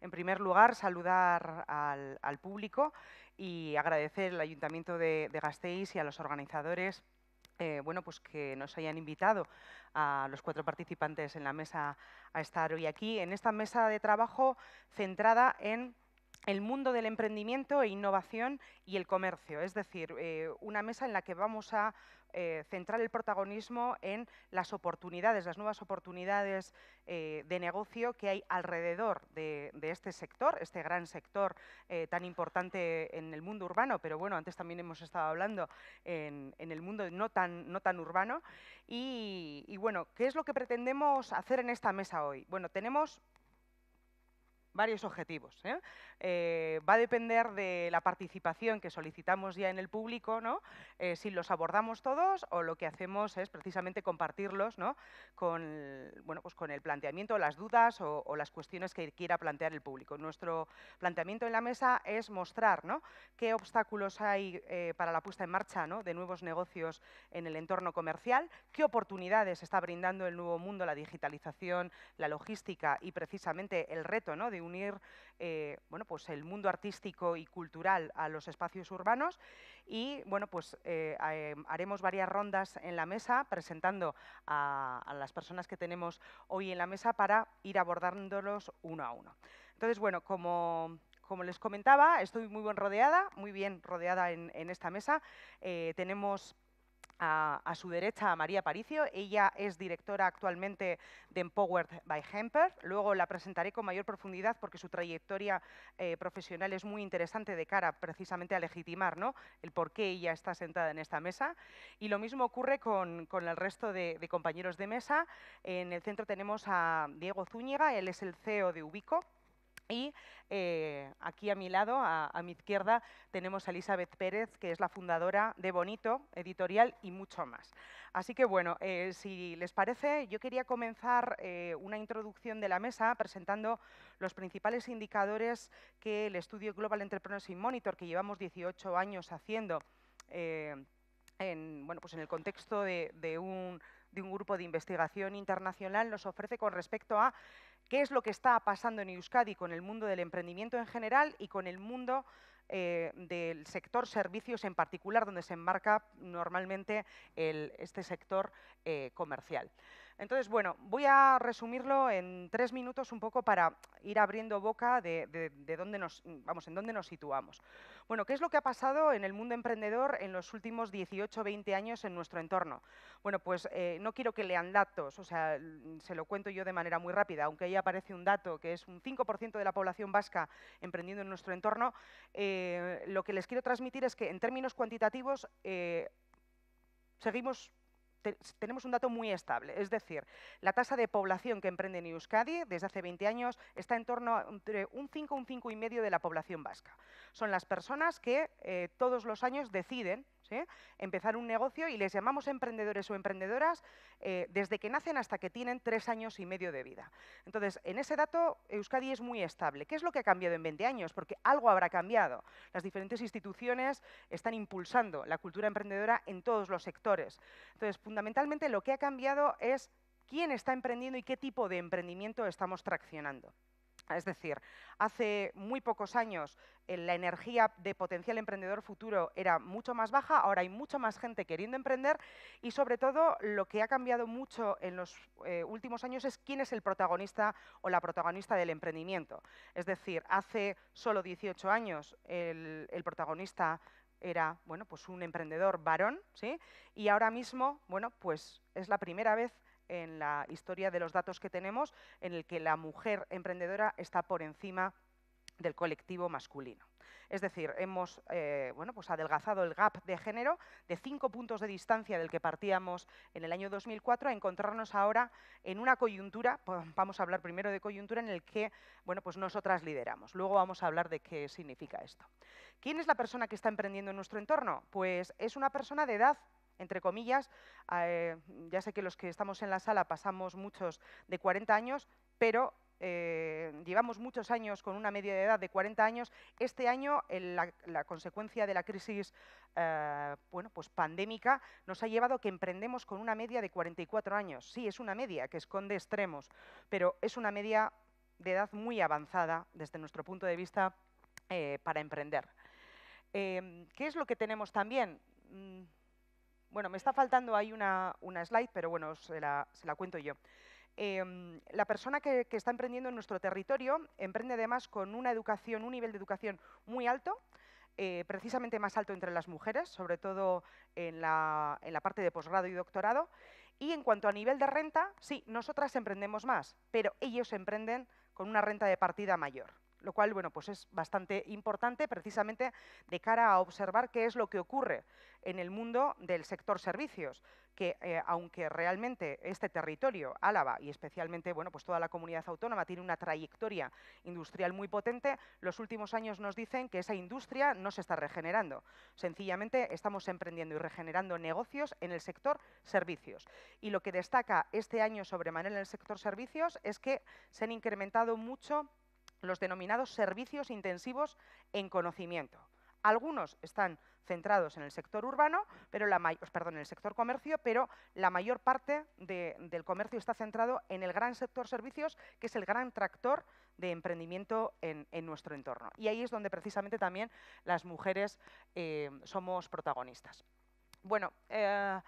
En primer lugar, saludar al, público y agradecer al Ayuntamiento de, Gasteiz y a los organizadores eh, bueno, pues que nos hayan invitado a los cuatro participantes en la mesa a estar hoy aquí, en esta mesa de trabajo centrada en el mundo del emprendimiento e innovación y el comercio. Es decir, eh, una mesa en la que vamos a eh, centrar el protagonismo en las oportunidades, las nuevas oportunidades eh, de negocio que hay alrededor de, este sector, este gran sector eh, tan importante en el mundo urbano, pero bueno, antes también hemos estado hablando en, el mundo no tan, no tan urbano. Y, y bueno, ¿qué es lo que pretendemos hacer en esta mesa hoy? Bueno, tenemos varios objetivos. ¿eh? Eh, va a depender de la participación que solicitamos ya en el público, eh, si los abordamos todos o lo que hacemos es precisamente compartirlos con, bueno, pues con el planteamiento, las dudas o, las cuestiones que quiera plantear el público. Nuestro planteamiento en la mesa es mostrar qué obstáculos hay para la puesta en marcha de nuevos negocios en el entorno comercial, qué oportunidades está brindando el nuevo mundo, la digitalización, la logística y precisamente el reto ¿no? de un unir eh, bueno, pues el mundo artístico y cultural a los espacios urbanos y bueno, pues, eh, eh, haremos varias rondas en la mesa presentando a, las personas que tenemos hoy en la mesa para ir abordándolos uno a uno. Entonces, bueno, como como les comentaba, estoy muy bien rodeada, muy bien rodeada en, esta mesa. tenemos a, su derecha María Paricio. Ella es directora actualmente de Empowered by Hemper. Luego la presentaré con mayor profundidad porque su trayectoria eh, profesional es muy interesante de cara precisamente a legitimar ¿no? el por qué ella está sentada en esta mesa. Y lo mismo ocurre con, el resto de, de compañeros de mesa. En el centro tenemos a Diego Zúñiga, él es el CEO de Ubico, y eh, aquí a mi lado, a, mi izquierda, tenemos a Elizabeth Pérez, que es la fundadora de Bonito, editorial y mucho más. Así que bueno, eh, si les parece, yo quería comenzar eh, una introducción de la mesa presentando los principales indicadores que el estudio Global Entrepreneurship Monitor, que llevamos 18 años haciendo, en, bueno, pues en el contexto de un grupo de investigación internacional nos ofrece con respecto a qué es lo que está pasando en Euskadi con el mundo del emprendimiento en general y con el mundo eh, del sector servicios en particular, donde se enmarca normalmente este sector eh, comercial. Entonces, bueno, voy a resumirlo en tres minutos un poco para ir abriendo boca de, dónde nos, vamos, en dónde nos situamos. Bueno, ¿qué es lo que ha pasado en el mundo emprendedor en los últimos 18 20 años en nuestro entorno? Bueno, pues eh, no quiero que lean datos, o sea, se lo cuento yo de manera muy rápida, aunque ahí aparece un dato que es un 5% de la población vasca emprendiendo en nuestro entorno, eh, lo que les quiero transmitir es que en términos cuantitativos eh, seguimos tenemos un dato muy estable, es decir, la tasa de población que emprende en Euskadi desde hace 20 años está en torno a entre un 5 un 5 y medio de la población vasca. Son las personas que eh, todos los años deciden empezar un negocio y les llamamos emprendedores o emprendedoras eh, desde que nacen hasta que tienen tres años y medio de vida. Entonces, en ese dato Euskadi es muy estable. ¿Qué es lo que ha cambiado en 20 años? Porque algo habrá cambiado. Las diferentes instituciones están impulsando la cultura emprendedora en todos los sectores. Entonces, fundamentalmente lo que ha cambiado es quién está emprendiendo y qué tipo de emprendimiento estamos traccionando. Es decir, hace muy pocos años eh, la energía de potencial emprendedor futuro era mucho más baja, ahora hay mucho más gente queriendo emprender y sobre todo lo que ha cambiado mucho en los eh, últimos años es quién es el protagonista o la protagonista del emprendimiento. Es decir, hace solo 18 años el, el protagonista era bueno, pues un emprendedor varón, ¿sí? y ahora mismo bueno, pues es la primera vez en la historia de los datos que tenemos en el que la mujer emprendedora está por encima del colectivo masculino. Es decir, hemos eh, bueno, pues adelgazado el gap de género de cinco puntos de distancia del que partíamos en el año 2004 a encontrarnos ahora en una coyuntura, vamos a hablar primero de coyuntura, en el que bueno, pues nosotras lideramos. Luego vamos a hablar de qué significa esto. ¿Quién es la persona que está emprendiendo en nuestro entorno? Pues es una persona de edad entre comillas, eh, ya sé que los que estamos en la sala pasamos muchos de 40 años, pero eh, llevamos muchos años con una media de edad de 40 años, este año la, consecuencia de la crisis eh, bueno, pues pandémica nos ha llevado a que emprendemos con una media de 44 años. Sí, es una media que esconde extremos, pero es una media de edad muy avanzada desde nuestro punto de vista eh, para emprender. Em, ¿Qué es lo que tenemos también? Mm, bueno, me está faltando ahí una, slide, pero bueno, se la cuento yo. Em, la persona que, está emprendiendo en nuestro territorio emprende además con una educación, un nivel de educación muy alto, eh, precisamente más alto entre las mujeres, sobre todo en la, parte de posgrado y doctorado. Y en cuanto a nivel de renta, sí, nosotras emprendemos más, pero ellos emprenden con una renta de partida mayor lo cual bueno, pues es bastante importante precisamente de cara a observar qué es lo que ocurre en el mundo del sector servicios, que eh, aunque realmente este territorio, Álava, y especialmente bueno, pues toda la comunidad autónoma, tiene una trayectoria industrial muy potente, los últimos años nos dicen que esa industria no se está regenerando. Sencillamente estamos emprendiendo y regenerando negocios en el sector servicios. Y lo que destaca este año sobremanera en el sector servicios es que se han incrementado mucho los denominados servicios intensivos en conocimiento. Algunos están centrados en el sector urbano, pero la perdón, en el sector comercio, pero la mayor parte del comercio está centrado en el gran sector servicios, que es el gran tractor de emprendimiento en, nuestro entorno. Y ahí es donde precisamente también las mujeres eh, somos protagonistas. Bueno, eh,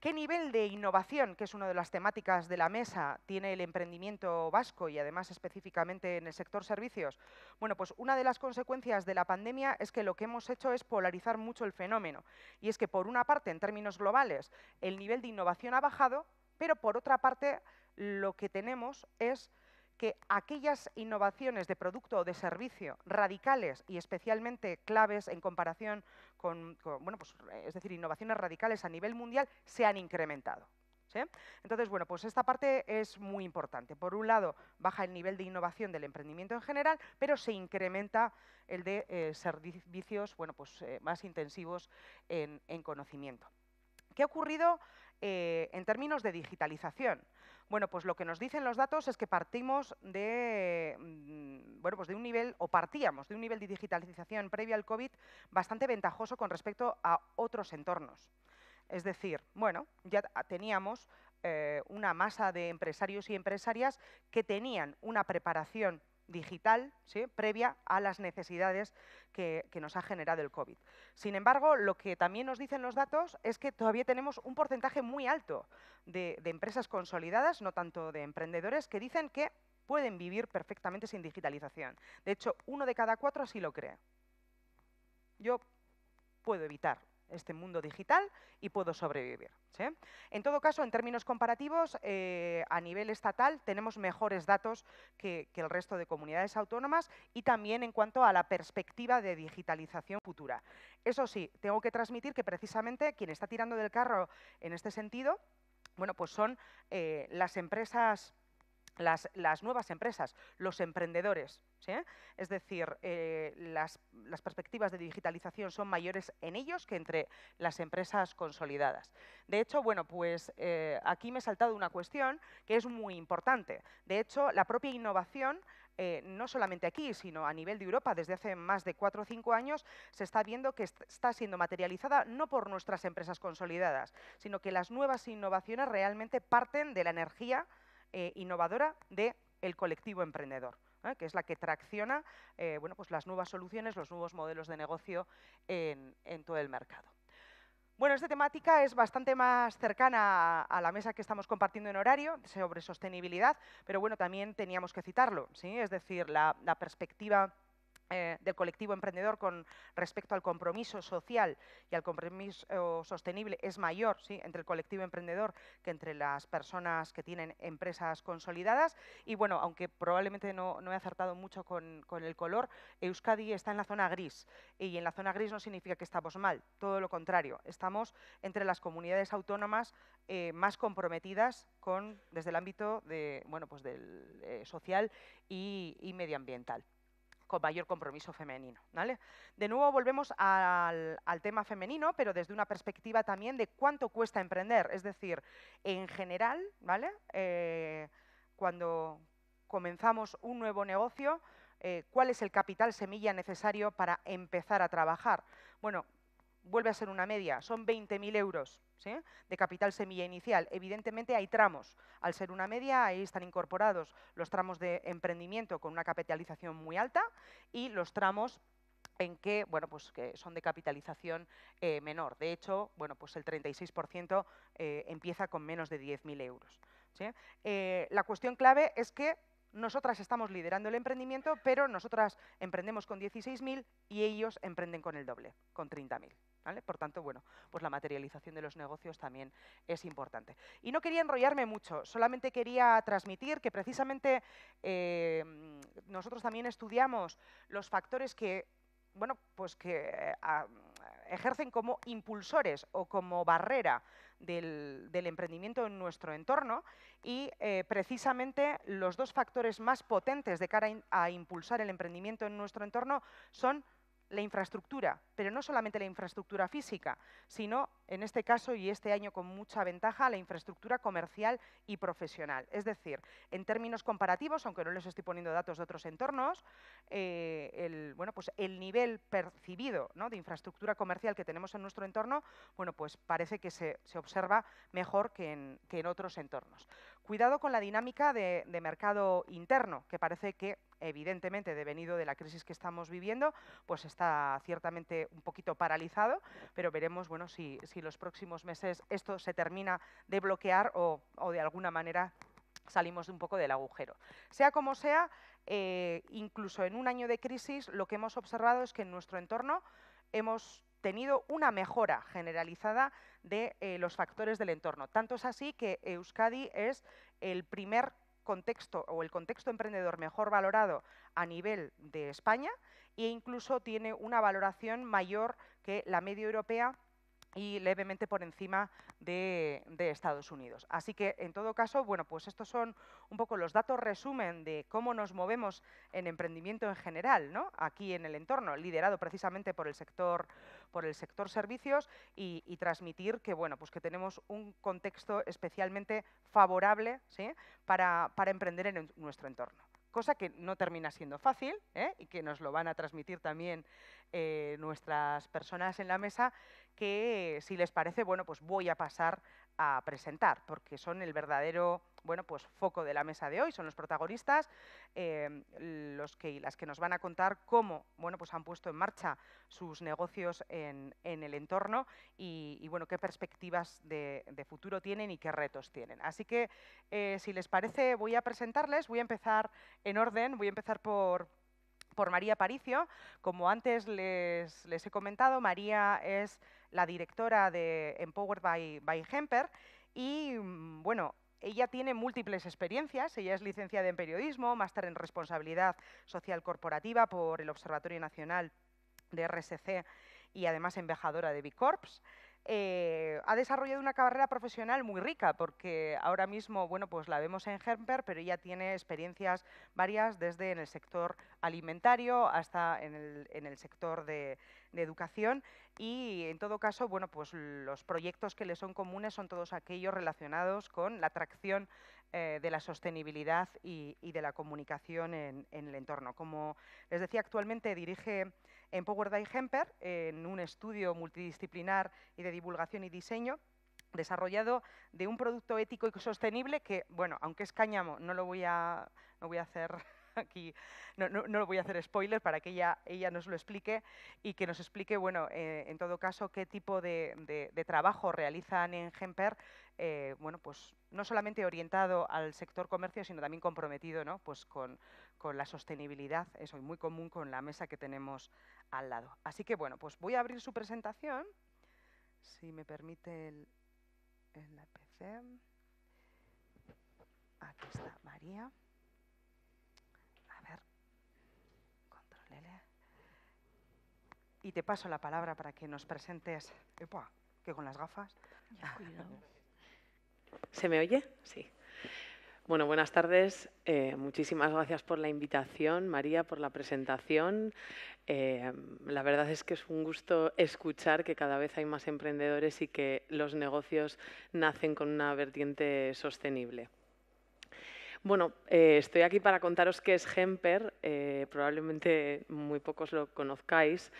¿Qué nivel de innovación, que es una de las temáticas de la mesa, tiene el emprendimiento vasco y además específicamente en el sector servicios? Bueno, pues una de las consecuencias de la pandemia es que lo que hemos hecho es polarizar mucho el fenómeno. Y es que por una parte, en términos globales, el nivel de innovación ha bajado, pero por otra parte, lo que tenemos es que aquellas innovaciones de producto o de servicio radicales y especialmente claves en comparación con, bueno, pues, es decir, innovaciones radicales a nivel mundial se han incrementado. Entonces, bueno, pues esta parte es muy importante. Por un lado, baja el nivel de innovación del emprendimiento en general, pero se incrementa el de eh, servicios bueno, pues, eh, más intensivos en, conocimiento. ¿Qué ha ocurrido eh, en términos de digitalización? Bueno, pues lo que nos dicen los datos es que partimos de, mm, bueno, pues de un nivel, o partíamos de un nivel de digitalización previo al COVID bastante ventajoso con respecto a otros entornos. Es decir, bueno, ya teníamos eh, una masa de empresarios y empresarias que tenían una preparación digital ¿sí? previa a las necesidades que, nos ha generado el COVID. Sin embargo, lo que también nos dicen los datos es que todavía tenemos un porcentaje muy alto de, de empresas consolidadas, no tanto de emprendedores, que dicen que pueden vivir perfectamente sin digitalización. De hecho, uno de cada cuatro así lo cree. Yo puedo evitar este mundo digital y puedo sobrevivir. En todo caso, en términos comparativos, eh, a nivel estatal tenemos mejores datos que, el resto de comunidades autónomas y también en cuanto a la perspectiva de digitalización futura. Eso sí, tengo que transmitir que precisamente quien está tirando del carro en este sentido, bueno, pues son eh, las empresas las, nuevas empresas, los emprendedores. Es decir, eh, las, perspectivas de digitalización son mayores en ellos que entre las empresas consolidadas. De hecho, bueno, pues eh, aquí me he saltado una cuestión que es muy importante. De hecho, la propia innovación eh, no solamente aquí, sino a nivel de Europa, desde hace más de cuatro o cinco años, se está viendo que está siendo materializada no por nuestras empresas consolidadas, sino que las nuevas innovaciones realmente parten de la energía eh, innovadora del el colectivo emprendedor. ¿eh? que es la que tracciona eh, bueno, pues las nuevas soluciones, los nuevos modelos de negocio en, todo el mercado. Bueno, esta temática es bastante más cercana a, la mesa que estamos compartiendo en horario sobre sostenibilidad, pero bueno, también teníamos que citarlo, ¿sí? es decir, la perspectiva eh, del colectivo emprendedor con respecto al compromiso social y al compromiso sostenible es mayor ¿sí? entre el colectivo emprendedor que entre las personas que tienen empresas consolidadas. Y bueno, aunque probablemente no, no he acertado mucho con, el color, Euskadi está en la zona gris y en la zona gris no significa que estamos mal, todo lo contrario, estamos entre las comunidades autónomas eh, más comprometidas con, desde el ámbito de, bueno, pues del, eh, social y medioambiental con mayor compromiso femenino. ¿vale? De nuevo volvemos al, tema femenino, pero desde una perspectiva también de cuánto cuesta emprender. Es decir, en general, ¿vale? Eh, cuando comenzamos un nuevo negocio, eh, ¿cuál es el capital semilla necesario para empezar a trabajar? Bueno, vuelve a ser una media, son 20.000 euros de capital semilla inicial. Evidentemente hay tramos. Al ser una media, ahí están incorporados los tramos de emprendimiento con una capitalización muy alta y los tramos en que, bueno, pues son de capitalización eh, menor. De hecho, bueno, pues el 36% eh, empieza con menos de 10.000 euros. Eh, la cuestión clave es que nosotras estamos liderando el emprendimiento, pero nosotras emprendemos con 16.000 y ellos emprenden con el doble, con 30.000. Por tanto, bueno, pues la materialización de los negocios también es importante. Y no quería enrollarme mucho, solamente quería transmitir que precisamente eh, nosotros también estudiamos los factores que, bueno, pues que eh, ejercen como impulsores o como barrera del, emprendimiento en nuestro entorno y eh, precisamente los dos factores más potentes de cara a impulsar el emprendimiento en nuestro entorno son la infraestructura, pero no solamente la infraestructura física, sino, en este caso y este año con mucha ventaja, la infraestructura comercial y profesional. Es decir, en términos comparativos, aunque no les estoy poniendo datos de otros entornos, eh, el, bueno, pues el nivel percibido de infraestructura comercial que tenemos en nuestro entorno, bueno, pues parece que se, observa mejor que en, otros entornos. Cuidado con la dinámica de mercado interno, que parece que evidentemente devenido de la crisis que estamos viviendo, pues está ciertamente un poquito paralizado, pero veremos bueno, si, los próximos meses esto se termina de bloquear o, de alguna manera salimos de un poco del agujero. Sea como sea, eh, incluso en un año de crisis, lo que hemos observado es que en nuestro entorno hemos tenido una mejora generalizada de eh, los factores del entorno. Tanto es así que Euskadi es el primer contexto o el contexto emprendedor mejor valorado a nivel de España e incluso tiene una valoración mayor que la media europea y levemente por encima de, Estados Unidos. Así que, en todo caso, bueno, pues estos son un poco los datos resumen de cómo nos movemos en emprendimiento en general, ¿no? Aquí en el entorno, liderado precisamente por el sector, por el sector servicios y, transmitir que, bueno, pues que tenemos un contexto especialmente favorable ¿sí? para, emprender en nuestro entorno cosa que no termina siendo fácil ¿eh? y que nos lo van a transmitir también eh, nuestras personas en la mesa que, si les parece, bueno, pues voy a pasar a presentar, porque son el verdadero bueno, pues, foco de la mesa de hoy, son los protagonistas, em, los que, las que nos van a contar cómo bueno, pues, han puesto en marcha sus negocios en, el entorno y, bueno, qué perspectivas de, futuro tienen y qué retos tienen. Así que, eh, si les parece, voy a presentarles, voy a empezar en orden, voy a empezar por, por María Paricio. Como antes les, les he comentado, María es la directora de Empowered by, Hemper. Y mm, bueno, ella tiene múltiples experiencias, ella es licenciada en periodismo, máster en responsabilidad social corporativa por el Observatorio Nacional de RSC y además embajadora de B Corps. Eh, ha desarrollado una carrera profesional muy rica, porque ahora mismo, bueno, pues la vemos en Hermper, pero ella tiene experiencias varias desde en el sector alimentario hasta en el, sector de, educación y en todo caso, bueno, pues los proyectos que le son comunes son todos aquellos relacionados con la atracción eh, de la sostenibilidad y, de la comunicación en, en, el entorno. Como les decía, actualmente dirige en Power die Hemper, en un estudio multidisciplinar y de divulgación y diseño, desarrollado de un producto ético y sostenible que, bueno, aunque es cáñamo, no lo voy a, voy a hacer aquí, no, lo voy a hacer spoiler para que ella, ella nos lo explique y que nos explique, bueno, eh, en todo caso, qué tipo de, trabajo realizan en Hemper, eh, bueno, pues no solamente orientado al sector comercio, sino también comprometido, ¿no? Pues con, con la sostenibilidad, es muy común con la mesa que tenemos al lado. Así que bueno, pues voy a abrir su presentación, si me permite el, el APC. Aquí está María. A ver, control Y te paso la palabra para que nos presentes. Epa, que con las gafas. ¿Se me oye? Sí. Bueno, buenas tardes. Eh, muchísimas gracias por la invitación, María, por la presentación. Eh, la verdad es que es un gusto escuchar que cada vez hay más emprendedores y que los negocios nacen con una vertiente sostenible. Bueno, eh, estoy aquí para contaros qué es Hemper. probablemente muy pocos lo conozcáis.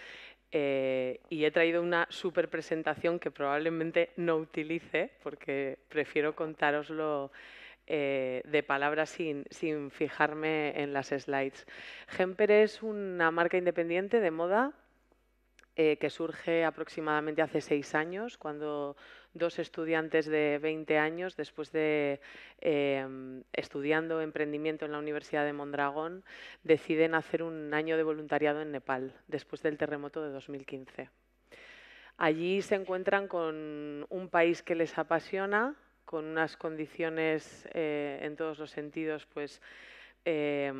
y he traído una super presentación que probablemente no utilice porque prefiero contároslo eh, de palabras sin, fijarme en las slides. Hemper es una marca independiente de moda eh, que surge aproximadamente hace seis años, cuando dos estudiantes de 20 años, después de em, estudiando emprendimiento en la Universidad de Mondragón, deciden hacer un año de voluntariado en Nepal, después del terremoto de 2015. Allí se encuentran con un país que les apasiona, con unas condiciones eh, en todos los sentidos pues eh,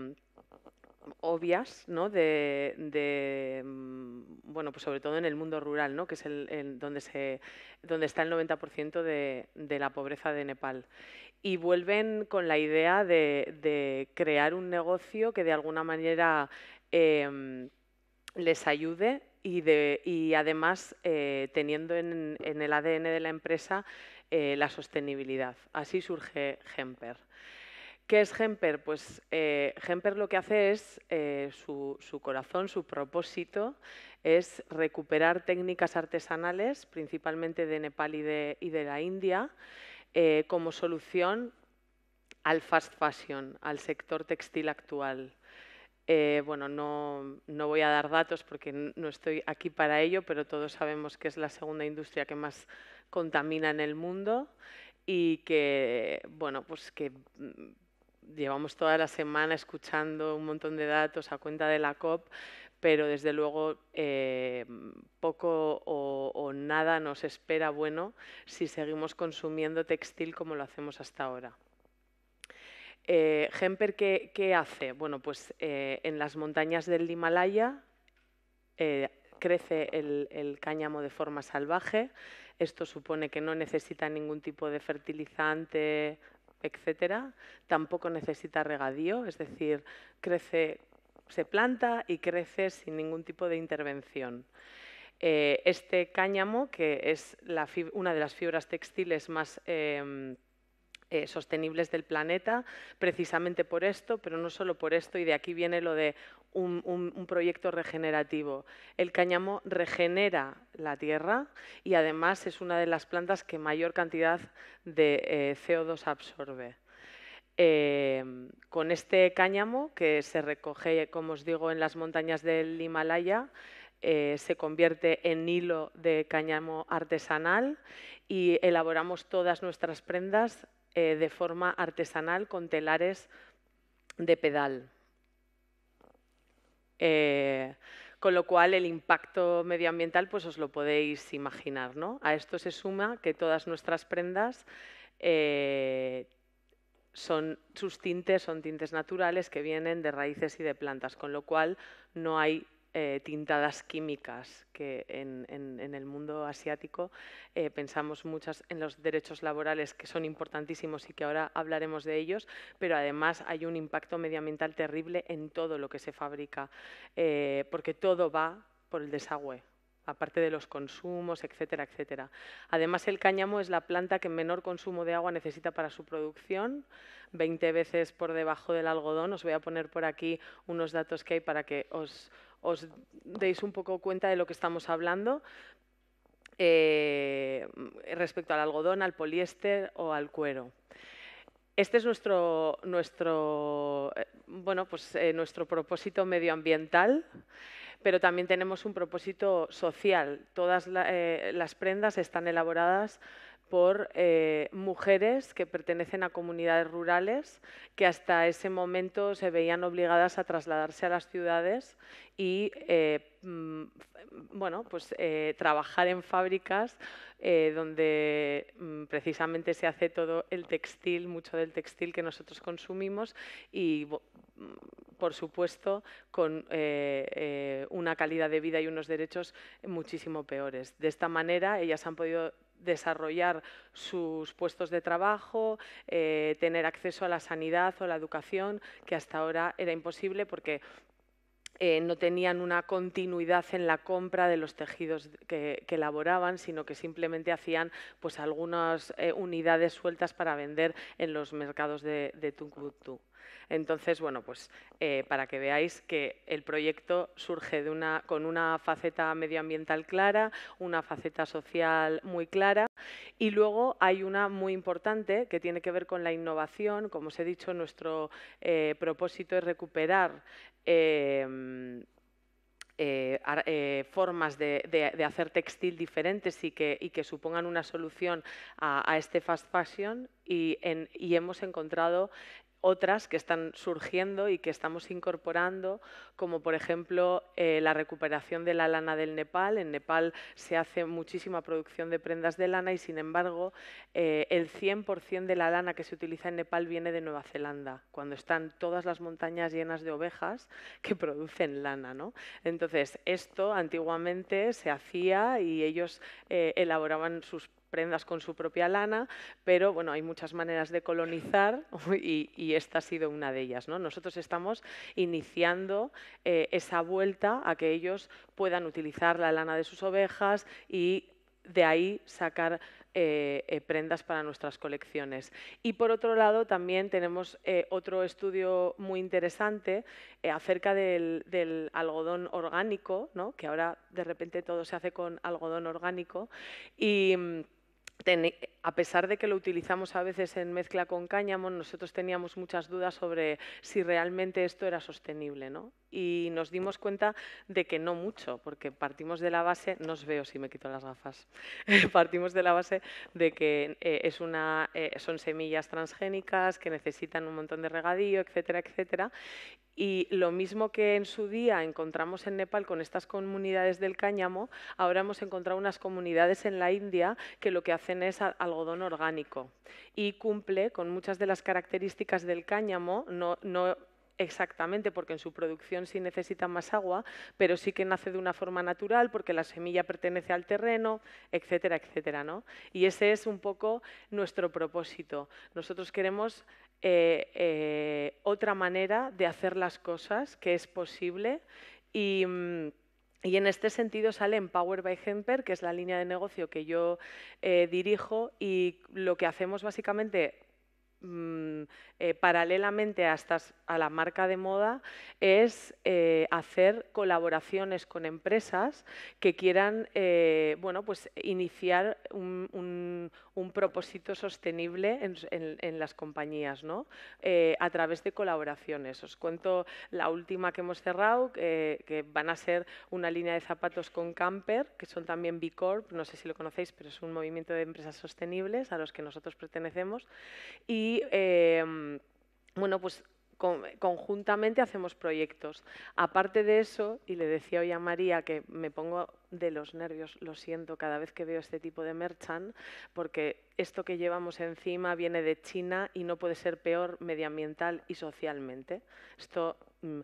obvias de, mm, bueno pues sobre todo en el mundo rural que es el, donde se donde está el 90% de, la pobreza de Nepal y vuelven con la idea de, crear un negocio que de alguna manera em, les ayude y, de, además eh, teniendo en, en, el ADN de la empresa eh, la sostenibilidad. Así surge HEMPER. ¿Qué es HEMPER? Pues eh, HEMPER lo que hace es, eh, su, corazón, su propósito, es recuperar técnicas artesanales, principalmente de Nepal y de, la India, como solución al fast fashion, al sector textil actual. Eh, bueno, no, voy a dar datos porque no estoy aquí para ello, pero todos sabemos que es la segunda industria que más contamina en el mundo y que, bueno, pues que mm, llevamos toda la semana escuchando un montón de datos a cuenta de la COP, pero desde luego eh, poco o nada nos espera bueno si seguimos consumiendo textil como lo hacemos hasta ahora. Eh, Hemper, ¿qué, hace? Bueno, pues eh, en las montañas del Himalaya eh, crece el, cáñamo de forma salvaje. Esto supone que no necesita ningún tipo de fertilizante, etcétera. Tampoco necesita regadío, es decir, crece, se planta y crece sin ningún tipo de intervención. este cáñamo, que es una de las fibras textiles más em, eh, sostenibles del planeta, precisamente por esto, pero no solo por esto, y de aquí viene lo de un, proyecto regenerativo. El cáñamo regenera la tierra y además es una de las plantas que mayor cantidad de eh, CO2 absorbe. Eh, con este cáñamo, que se recoge, como os digo, en las montañas del Himalaya, se convierte en hilo de cáñamo artesanal y elaboramos todas nuestras prendas eh, de forma artesanal con telares de pedal. Eh, con lo cual el impacto medioambiental pues os lo podéis imaginar. A esto se suma que todas nuestras prendas eh, son, sus tintes son tintes naturales que vienen de raíces y de plantas, con lo cual no hay eh, tintadas químicas, que en, el mundo asiático eh, pensamos muchas en los derechos laborales que son importantísimos y que ahora hablaremos de ellos, pero además hay un impacto medioambiental terrible en todo lo que se fabrica, eh, porque todo va por el desagüe aparte de los consumos, etcétera, etcétera. Además, el cáñamo es la planta que menor consumo de agua necesita para su producción, 20 veces por debajo del algodón. Os voy a poner por aquí unos datos que hay para que os os deis un poco cuenta de lo que estamos hablando eh, respecto al algodón, al poliéster o al cuero. Este es nuestro, nuestro, eh, pues, eh, propósito medioambiental, pero también tenemos un propósito social. Todas las prendas están elaboradas por eh, mujeres que pertenecen a comunidades rurales que hasta ese momento se veían obligadas a trasladarse a las ciudades y eh, mm, bueno, pues, eh, trabajar en fábricas donde mm, precisamente se hace todo el textil, mucho del textil que nosotros consumimos y mm, por supuesto, con una calidad de vida y unos derechos muchísimo peores. De esta manera, ellas han podido desarrollar sus puestos de trabajo, eh, tener acceso a la sanidad o la educación, que hasta ahora era imposible porque eh, no tenían una continuidad en la compra de los tejidos que, elaboraban, sino que simplemente hacían pues, algunas eh, unidades sueltas para vender en los mercados de, de entonces, bueno, pues eh, para que veáis que el proyecto surge con una faceta medioambiental clara, una faceta social muy clara y luego hay una muy importante que tiene que ver con la innovación. Como os he dicho, nuestro eh, propósito es recuperar... Em, eh, formas de, hacer textil diferentes y que, supongan una solución a, este fast fashion y hemos encontrado otras que están surgiendo y que estamos incorporando, como por ejemplo eh, la recuperación de la lana del Nepal. En Nepal se hace muchísima producción de prendas de lana y sin embargo eh, el 100% de la lana que se utiliza en Nepal viene de Nueva Zelanda, cuando están todas las montañas llenas de ovejas que producen lana. Entonces esto antiguamente se hacía y ellos eh, elaboraban sus prendas con su propia lana, pero bueno, hay muchas maneras de colonizar y, esta ha sido una de ellas. Nosotros estamos iniciando eh, esa vuelta a que ellos puedan utilizar la lana de sus ovejas y de ahí sacar eh, eh, prendas para nuestras colecciones. Y por otro lado, también tenemos otro estudio muy interesante acerca del, algodón orgánico, que ahora de repente todo se hace con algodón orgánico. Y mm, then a pesar de que lo utilizamos a veces en mezcla con cáñamo, nosotros teníamos muchas dudas sobre si realmente esto era sostenible. ¿no? Y nos dimos cuenta de que no mucho, porque partimos de la base, no os veo si me quito las gafas, partimos de la base de que eh, es una, eh, son semillas transgénicas que necesitan un montón de regadío, etcétera, etcétera. Y lo mismo que en su día encontramos en Nepal con estas comunidades del cáñamo, ahora hemos encontrado unas comunidades en la India que lo que hacen es algo algodón orgánico y cumple con muchas de las características del cáñamo, no, no Exactamente, porque en su producción sí necesita más agua, pero sí que nace de una forma natural porque la semilla pertenece al terreno, etcétera, etcétera. ¿no? Y ese es un poco nuestro propósito. Nosotros queremos eh, eh, otra manera de hacer las cosas que es posible y... Mm, y en este sentido sale Empower by Hemper, que es la línea de negocio que yo eh, dirijo y lo que hacemos básicamente mm, eh, paralelamente a, la marca de moda es eh, hacer colaboraciones con empresas que quieran bueno, pues, iniciar un, un propósito sostenible en, las compañías, ¿no? Eh, a través de colaboraciones. Os cuento la última que hemos cerrado, que van a ser una línea de zapatos con camper, que son también B Corp, no sé si lo conocéis, pero es un movimiento de empresas sostenibles a los que nosotros pertenecemos. Y... Em, bueno, pues conjuntamente hacemos proyectos. Aparte de eso, y le decía hoy a María que me pongo de los nervios, lo siento cada vez que veo este tipo de merchan, porque esto que llevamos encima viene de China y no puede ser peor medioambiental y socialmente. Esto, mm,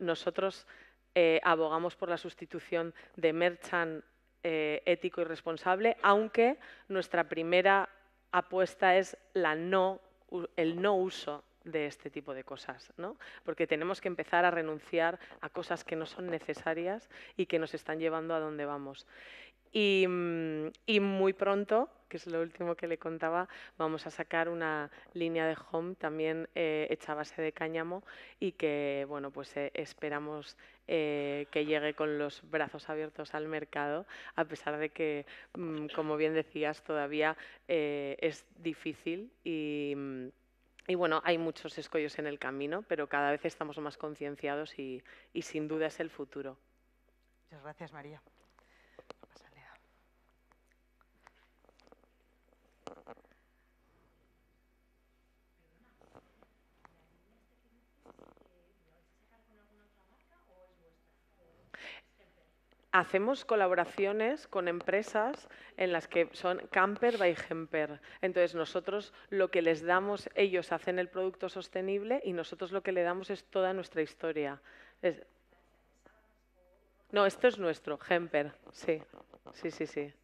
nosotros eh, abogamos por la sustitución de merchan eh, ético y responsable, aunque nuestra primera apuesta es la no, el no uso de este tipo de cosas, ¿no? Porque tenemos que empezar a renunciar a cosas que no son necesarias y que nos están llevando a donde vamos. Y, mm, muy pronto, que es lo último que le contaba, vamos a sacar una línea de home también eh, hecha a base de cáñamo y que bueno, pues eh, esperamos eh, que llegue con los brazos abiertos al mercado, a pesar de que, mm, como bien decías, todavía es difícil y mm, y bueno, hay muchos escollos en el camino, pero cada vez estamos más concienciados y, sin duda es el futuro. Muchas gracias, María. hacemos colaboraciones con empresas en las que son camper by hemper. Entonces, nosotros lo que les damos, ellos hacen el producto sostenible y nosotros lo que le damos es toda nuestra historia. No, esto es nuestro, hemper, sí, sí, sí, sí.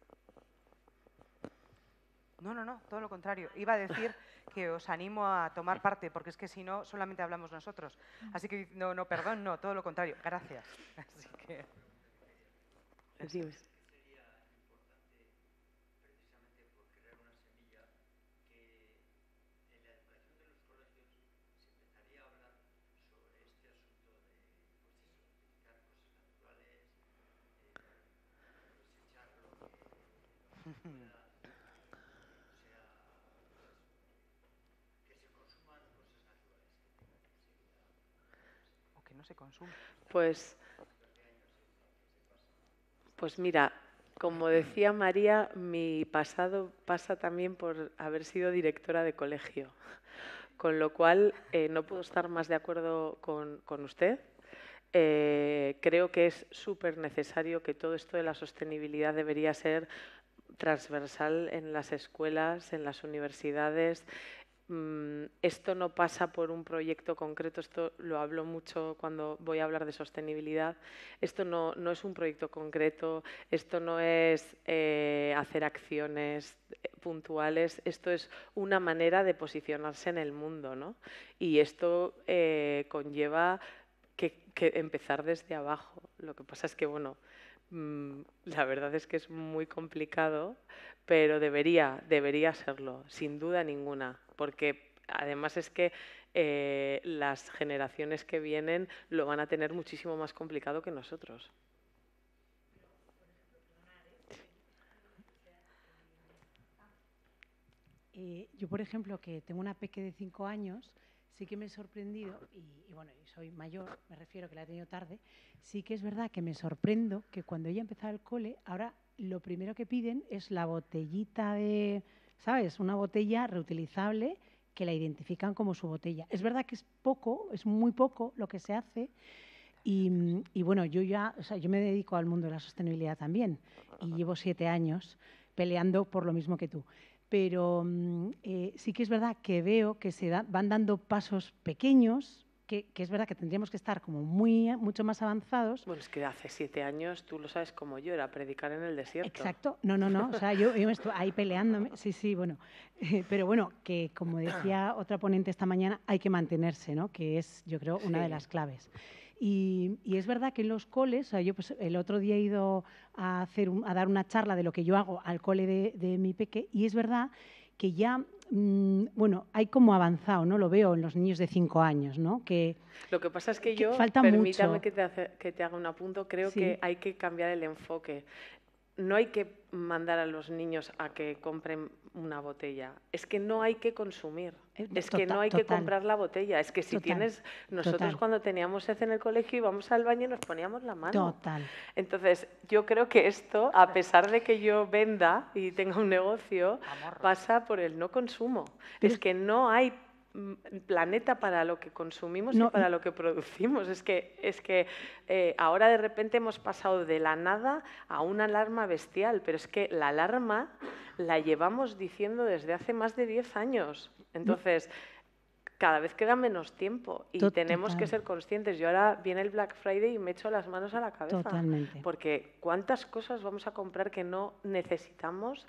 No, no, no, todo lo contrario. Iba a decir que os animo a tomar parte, porque es que si no, solamente hablamos nosotros. Así que, no, no, perdón, no, todo lo contrario. Gracias. Sería importante precisamente por crear una semilla que en la educación de los colegios se empezaría a hablar sobre este asunto de posesión de cosas naturales, de o sea, que se consuman cosas naturales o que no se consuman. Pues. Pues mira, como decía María, mi pasado pasa también por haber sido directora de colegio, con lo cual eh, no puedo estar más de acuerdo con, usted. Eh, creo que es súper necesario que todo esto de la sostenibilidad debería ser transversal en las escuelas, en las universidades, Mm, esto no pasa por un proyecto concreto, esto lo hablo mucho cuando voy a hablar de sostenibilidad, esto no, es un proyecto concreto, esto no es eh, hacer acciones eh, puntuales, esto es una manera de posicionarse en el mundo, ¿no? Y esto eh, conlleva que, que, empezar desde abajo. Lo que pasa es que, bueno, mm, la verdad es que es muy complicado, pero debería, debería serlo, sin duda ninguna porque además es que eh, las generaciones que vienen lo van a tener muchísimo más complicado que nosotros. yo, por ejemplo, que tengo una peque de cinco años, sí que me he sorprendido, y, bueno, soy mayor, me refiero que la he tenido tarde, sí que es verdad que me sorprendo que cuando ella empezaba el cole, ahora lo primero que piden es la botellita de ¿sabes? Una botella reutilizable que la identifican como su botella. Es verdad que es poco, es muy poco lo que se hace. Y, bueno, yo ya, o sea, yo me dedico al mundo de la sostenibilidad también y llevo siete años peleando por lo mismo que tú. Pero mm, eh, sí que es verdad que veo que se van dando pasos pequeños, que, es verdad que tendríamos que estar como muy, mucho más avanzados. Bueno, es que hace siete años, tú lo sabes como yo, era predicar en el desierto. Exacto, no, no, no, o sea, yo, me estoy ahí peleándome, sí, sí, bueno, eh, pero bueno, que como decía otra ponente esta mañana, hay que mantenerse, ¿no? Que es, yo creo, una de las claves. Y, y, es verdad que en los coles, o sea, yo pues el otro día he ido a, hacer a dar una charla de lo que yo hago al cole de, de mi peque, y es verdad que ya Mm, bueno, hay como avanzado, ¿no? Lo veo en los niños de 5 años, ¿no? Que, Lo que pasa es que, yo, falta permítame Que, te que te haga un apunto, creo que hay que cambiar el enfoque no hay que mandar a los niños a que compren una botella. Es que no hay que consumir. Eh, es que tota- no hay que comprar la botella. Es que si tienes, nosotros cuando teníamos sed en el colegio íbamos al baño y nos poníamos la mano. Total. Entonces, yo creo que esto, a pesar de que yo venda y tenga un negocio, pasa por el no consumo. es que no hay Mm, planeta para lo que consumimos y para lo que producimos. Es que, es que eh, ahora de repente hemos pasado de la nada a una alarma bestial, pero es que la alarma la llevamos diciendo desde hace más de 10 años. Entonces, cada vez queda menos tiempo y tenemos que ser conscientes. Yo ahora viene el Black Friday y me echo las manos a la cabeza. Porque cuántas cosas vamos a comprar que no necesitamos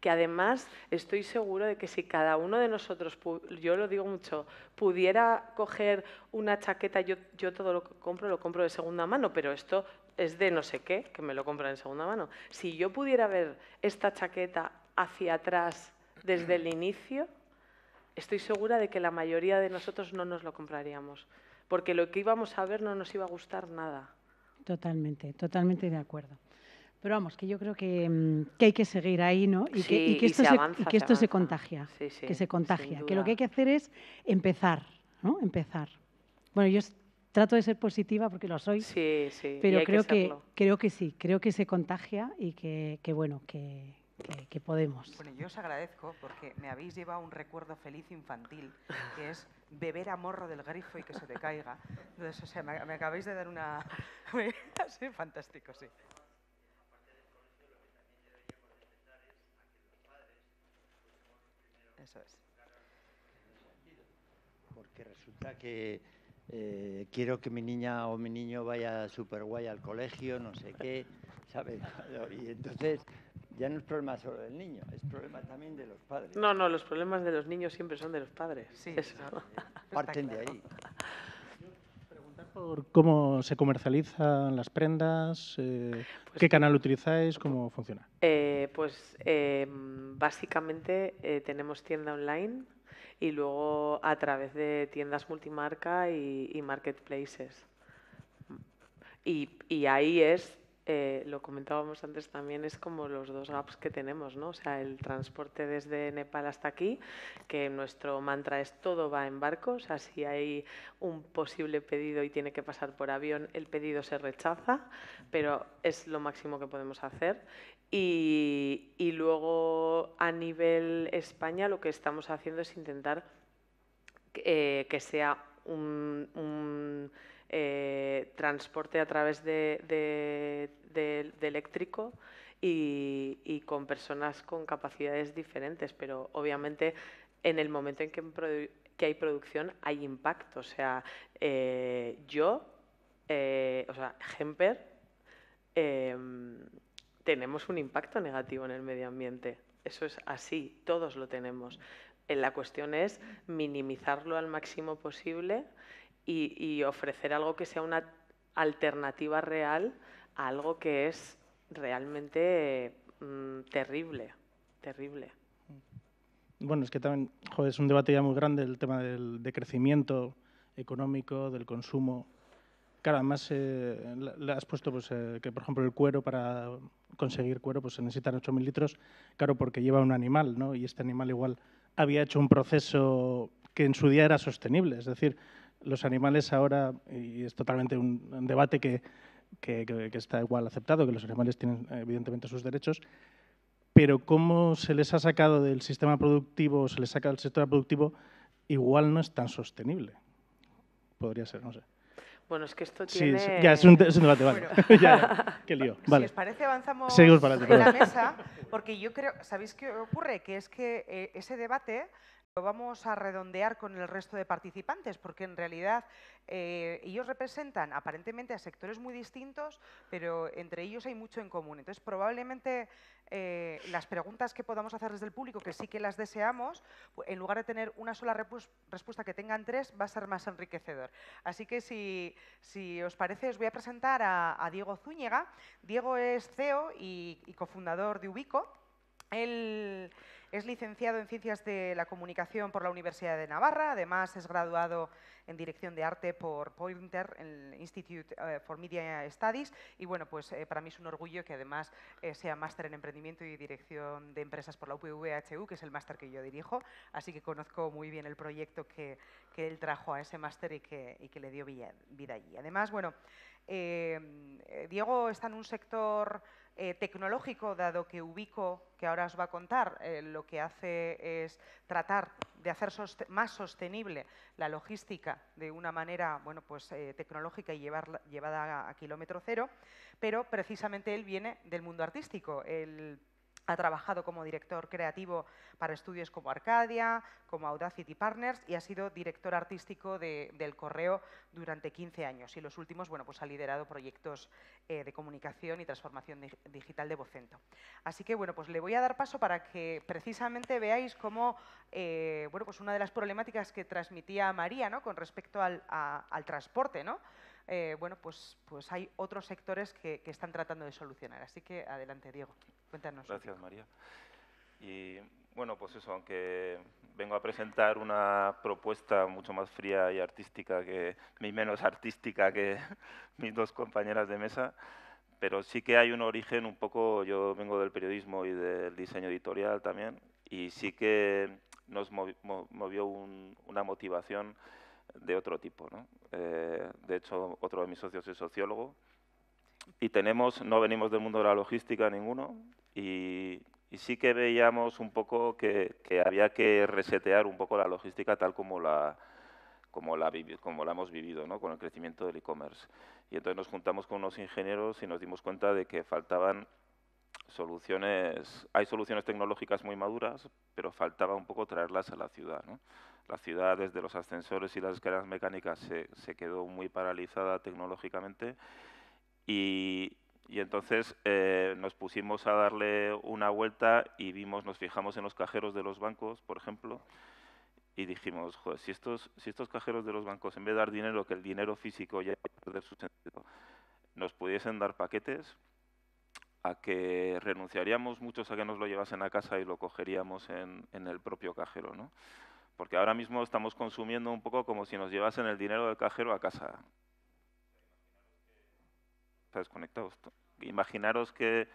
que además estoy seguro de que si cada uno de nosotros, yo lo digo mucho, pudiera coger una chaqueta, yo, yo todo lo que compro lo compro de segunda mano, pero esto es de no sé qué, que me lo compran en segunda mano. Si yo pudiera ver esta chaqueta hacia atrás desde el inicio, estoy segura de que la mayoría de nosotros no nos lo compraríamos, porque lo que íbamos a ver no nos iba a gustar nada. Totalmente, totalmente de acuerdo. Pero vamos, que yo creo mm, que, hay que seguir ahí, ¿no? Y, que, esto, se, contagia, que se contagia, que lo que hay que hacer es empezar, ¿no? Empezar. Bueno, yo trato de ser positiva porque lo soy, pero creo que, creo que sí, creo que se contagia y que, bueno, que, podemos. Bueno, yo os agradezco porque me habéis llevado un recuerdo feliz infantil, que es beber a morro del grifo y que se te caiga. Entonces, o sea, me, acabáis de dar una... sí, fantástico, sí. Porque resulta que eh, quiero que mi niña o mi niño vaya súper guay al colegio, no sé qué, ¿sabes? Y entonces ya no es problema solo del niño, es problema también de los padres. No, no, los problemas de los niños siempre son de los padres. Sí, Parten de ahí cómo se comercializan las prendas? Eh, pues ¿Qué canal utilizáis? ¿Cómo funciona? Eh, pues em, básicamente eh, tenemos tienda online y luego a través de tiendas multimarca y, marketplaces. y, ahí es eh, lo comentábamos antes también, es como los dos gaps que tenemos, ¿no? O sea, el transporte desde Nepal hasta aquí, que nuestro mantra es todo va en barco, o sea, si hay un posible pedido y tiene que pasar por avión, el pedido se rechaza, pero es lo máximo que podemos hacer. Y, luego a nivel España lo que estamos haciendo es intentar eh, que sea un eh, transporte a través de, eléctrico y, con personas con capacidades diferentes, pero obviamente en el momento en que, hay producción hay impacto. O sea, eh, yo, eh, o sea, Hemper, em, tenemos un impacto negativo en el medio ambiente. Eso es así, todos lo tenemos. La cuestión es minimizarlo al máximo posible y, ofrecer algo que sea una alternativa real a algo que es realmente mm, terrible, terrible. Bueno, es que también es un debate ya muy grande el tema del decrecimiento económico, del consumo. Claro, además eh, le has puesto pues, eh, que, por ejemplo, el cuero, para conseguir cuero, pues se necesitan 8.000 litros, claro, porque lleva un animal, ¿no? Y este animal igual había hecho un proceso que en su día era sostenible. Es decir, los animales ahora, y es totalmente un, debate que, que, está igual aceptado, que los animales tienen evidentemente sus derechos, pero cómo se les ha sacado del sistema productivo, se les saca del sector productivo, igual no es tan sostenible. Podría ser, no sé. Bueno, es que esto tiene... Sí, ya, es un, debate, vale. ya, qué lío. Vale. Si os parece, avanzamos en la mesa, porque yo creo... ¿Sabéis qué ocurre? Que es que eh, ese debate lo vamos a redondear con el resto de participantes, porque en realidad eh, ellos representan aparentemente a sectores muy distintos, pero entre ellos hay mucho en común. Entonces, probablemente eh, las preguntas que podamos hacer desde el público, que sí que las deseamos, pues, en lugar de tener una sola respuesta que tengan tres, va a ser más enriquecedor. Así que, si, os parece, os voy a presentar a, Diego Zúñiga. Diego es CEO y, cofundador de Ubico. Es licenciado en Ciencias de la Comunicación por la Universidad de Navarra. Además, es graduado en Dirección de Arte por Pointer, el Institute eh, for Media Studies. Y bueno, pues eh, para mí es un orgullo que además eh, sea máster en Emprendimiento y Dirección de Empresas por la UPVHU, que es el máster que yo dirijo. Así que conozco muy bien el proyecto que, él trajo a ese máster y que, que, le dio vida allí. Además, bueno, Diego está en un sector eh, tecnológico, dado que Ubico, que ahora os va a contar, eh, lo que hace es tratar de hacer más sostenible la logística de una manera bueno, pues, eh, tecnológica y llevada a, kilómetro cero, pero precisamente él viene del mundo artístico. Ha trabajado como director creativo para estudios como Arcadia, como Audacity Partners y ha sido director artístico del Correo durante 15 años. Y los últimos, bueno, pues ha liderado proyectos eh, de comunicación y transformación digital de Vocento. Así que, bueno, pues le voy a dar paso para que precisamente veáis cómo, eh, bueno, pues una de las problemáticas que transmitía María, ¿no?, con respecto al, transporte, ¿no?, eh, bueno, pues, pues hay otros sectores que, que están tratando de solucionar. Así que adelante, Diego. Gracias, María. Y bueno, pues eso, aunque vengo a presentar una propuesta mucho más fría y artística que, menos artística que mis dos compañeras de mesa, pero sí que hay un origen un poco, yo vengo del periodismo y del diseño editorial también, y sí que nos movió una motivación de otro tipo. ¿no? Eh, de hecho, otro de mis socios es sociólogo, y tenemos, no venimos del mundo de la logística ninguno, y, sí que veíamos un poco que, había que resetear un poco la logística tal como la, como la, como la hemos vivido, ¿no? con el crecimiento del e-commerce. Y entonces nos juntamos con unos ingenieros y nos dimos cuenta de que faltaban soluciones, hay soluciones tecnológicas muy maduras, pero faltaba un poco traerlas a la ciudad. La ciudad desde los ascensores y las escaleras mecánicas se, se quedó muy paralizada tecnológicamente y, entonces eh, nos pusimos a darle una vuelta y vimos, nos fijamos en los cajeros de los bancos, por ejemplo, y dijimos, joder, si estos, si estos cajeros de los bancos, en vez de dar dinero, que el dinero físico ya perder su sentido, nos pudiesen dar paquetes, a que renunciaríamos muchos a que nos lo llevasen a casa y lo cogeríamos en, el propio cajero, ¿no? Porque ahora mismo estamos consumiendo un poco como si nos llevasen el dinero del cajero a casa. Está desconectado. Imaginaros que,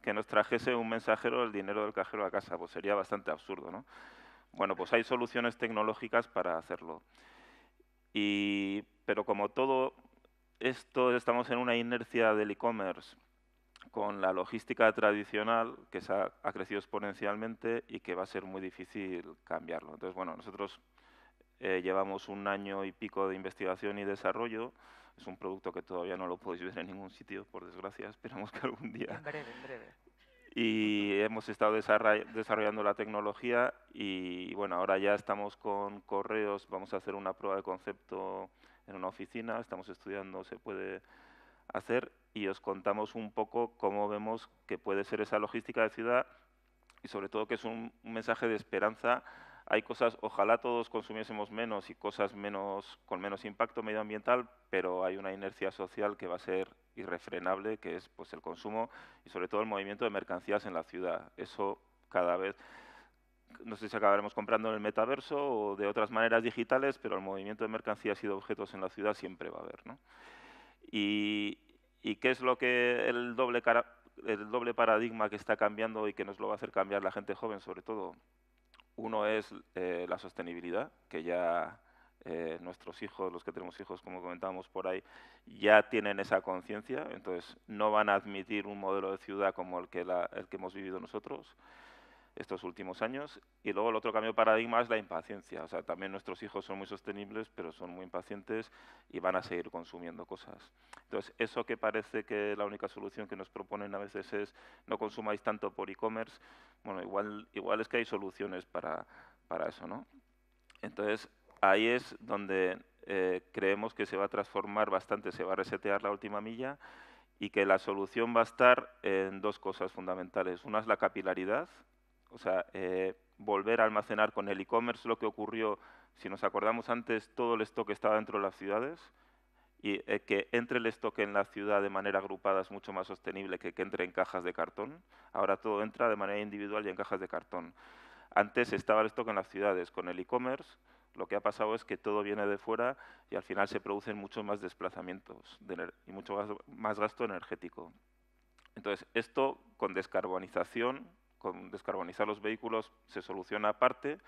que nos trajese un mensajero el dinero del cajero a casa, pues sería bastante absurdo, ¿no? Bueno, pues hay soluciones tecnológicas para hacerlo. pero como todo esto, estamos en una inercia del e-commerce con la logística tradicional que se ha, crecido exponencialmente y que va a ser muy difícil cambiarlo. Entonces, bueno, nosotros eh, llevamos un año y pico de investigación y desarrollo es un producto que todavía no lo podéis ver en ningún sitio, por desgracia. Esperamos que algún día. En breve, en breve. Y hemos estado desarrollando la tecnología y bueno, ahora ya estamos con correos. Vamos a hacer una prueba de concepto en una oficina. Estamos estudiando, se puede hacer y os contamos un poco cómo vemos que puede ser esa logística de ciudad y sobre todo que es un mensaje de esperanza hay cosas, ojalá todos consumiésemos menos y cosas menos, con menos impacto medioambiental, pero hay una inercia social que va a ser irrefrenable, que es pues, el consumo y sobre todo el movimiento de mercancías en la ciudad. Eso cada vez, no sé si acabaremos comprando en el metaverso o de otras maneras digitales, pero el movimiento de mercancías y de objetos en la ciudad siempre va a haber. Y, qué es lo que el doble paradigma que está cambiando y que nos lo va a hacer cambiar la gente joven, sobre todo? Uno es eh, la sostenibilidad, que ya eh, nuestros hijos, los que tenemos hijos, como comentábamos por ahí, ya tienen esa conciencia, entonces no van a admitir un modelo de ciudad como el que, el que hemos vivido nosotros estos últimos años. Y luego el otro cambio de paradigma es la impaciencia. O sea, también nuestros hijos son muy sostenibles, pero son muy impacientes y van a seguir consumiendo cosas. Entonces, eso que parece que la única solución que nos proponen a veces es no consumáis tanto por e-commerce, bueno, igual, igual es que hay soluciones para, para eso, ¿no? Entonces, ahí es donde eh, creemos que se va a transformar bastante, se va a resetear la última milla y que la solución va a estar en dos cosas fundamentales. Una es la capilaridad, o sea, eh, volver a almacenar con el e-commerce lo que ocurrió, si nos acordamos antes, todo el stock estaba dentro de las ciudades y eh, que entre el stock en la ciudad de manera agrupada es mucho más sostenible que que entre en cajas de cartón. Ahora todo entra de manera individual y en cajas de cartón. Antes estaba el stock en las ciudades con el e-commerce, lo que ha pasado es que todo viene de fuera y al final se producen muchos más desplazamientos y mucho más gasto energético. Entonces, esto con descarbonización con descarbonizar los vehículos se soluciona aparte,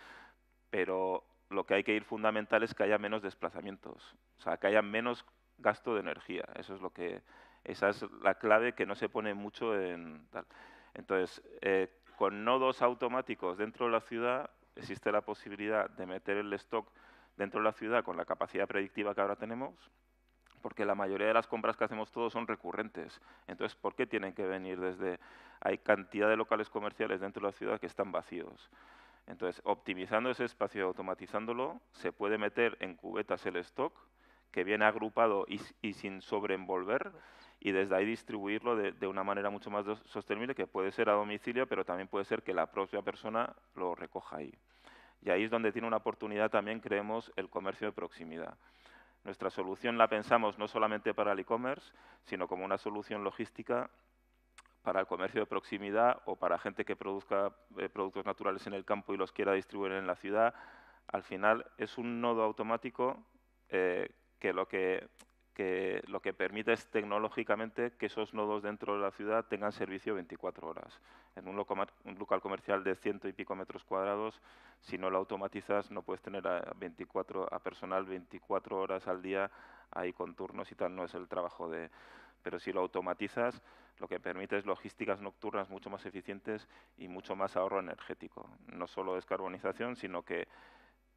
pero lo que hay que ir fundamental es que haya menos desplazamientos, o sea, que haya menos gasto de energía. Eso es lo que, esa es la clave que no se pone mucho en tal. Entonces, eh, con nodos automáticos dentro de la ciudad, existe la posibilidad de meter el stock dentro de la ciudad con la capacidad predictiva que ahora tenemos porque la mayoría de las compras que hacemos todos son recurrentes. Entonces, ¿por qué tienen que venir desde...? Hay cantidad de locales comerciales dentro de la ciudad que están vacíos. Entonces, optimizando ese espacio, automatizándolo, se puede meter en cubetas el stock, que viene agrupado y, sin sobreenvolver, y desde ahí distribuirlo de, una manera mucho más sostenible, que puede ser a domicilio, pero también puede ser que la propia persona lo recoja ahí. Y ahí es donde tiene una oportunidad también, creemos, el comercio de proximidad. Nuestra solución la pensamos no solamente para el e-commerce, sino como una solución logística para el comercio de proximidad o para gente que produzca eh, productos naturales en el campo y los quiera distribuir en la ciudad. Al final es un nodo automático eh, que lo que que lo que permite es tecnológicamente que esos nodos dentro de la ciudad tengan servicio 24 horas. En un local, comercial de ciento y pico metros cuadrados, si no lo automatizas, no puedes tener a, 24, a personal 24 horas al día ahí con turnos y tal, no es el trabajo de... Pero si lo automatizas, lo que permite es logísticas nocturnas mucho más eficientes y mucho más ahorro energético. No solo descarbonización, sino que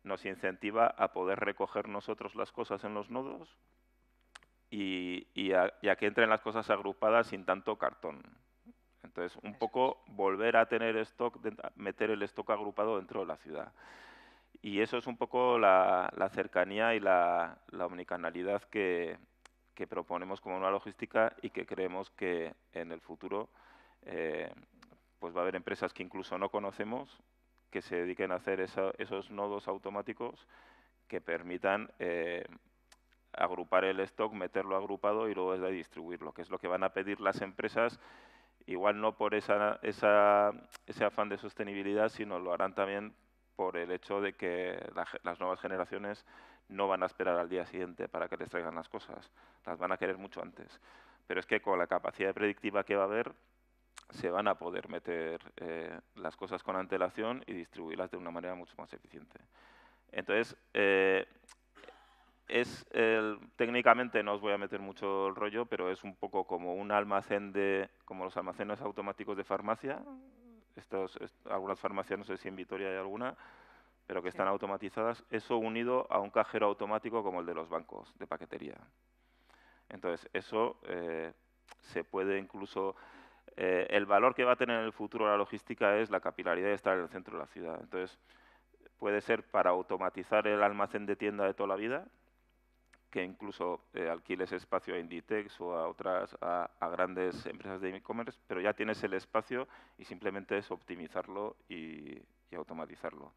nos incentiva a poder recoger nosotros las cosas en los nodos, y, a, que entren las cosas agrupadas sin tanto cartón. Entonces, un poco volver a tener stock, meter el stock agrupado dentro de la ciudad. Y eso es un poco la, cercanía y la, la omnicanalidad que, proponemos como una logística y que creemos que en el futuro eh, pues va a haber empresas que incluso no conocemos que se dediquen a hacer esos nodos automáticos que permitan eh, agrupar el stock, meterlo agrupado y luego es de distribuirlo, que es lo que van a pedir las empresas, igual no por esa, ese afán de sostenibilidad, sino lo harán también por el hecho de que las nuevas generaciones no van a esperar al día siguiente para que les traigan las cosas, las van a querer mucho antes. Pero es que con la capacidad predictiva que va a haber, se van a poder meter eh, las cosas con antelación y distribuirlas de una manera mucho más eficiente. Entonces, eh, es el, técnicamente no os voy a meter mucho el rollo, pero es un poco como un almacén de, como los almacenes automáticos de farmacia. Estos, algunas farmacias, no sé si en Vitoria hay alguna, pero que están automatizadas. Eso unido a un cajero automático como el de los bancos de paquetería. Entonces, eso eh, se puede incluso... Eh, el valor que va a tener en el futuro la logística es la capilaridad de estar en el centro de la ciudad. Entonces, puede ser para automatizar el almacén de tienda de toda la vida, que incluso eh, alquiles espacio a Inditex o a otras, a, grandes empresas de e-commerce, pero ya tienes el espacio y simplemente es optimizarlo y, automatizarlo.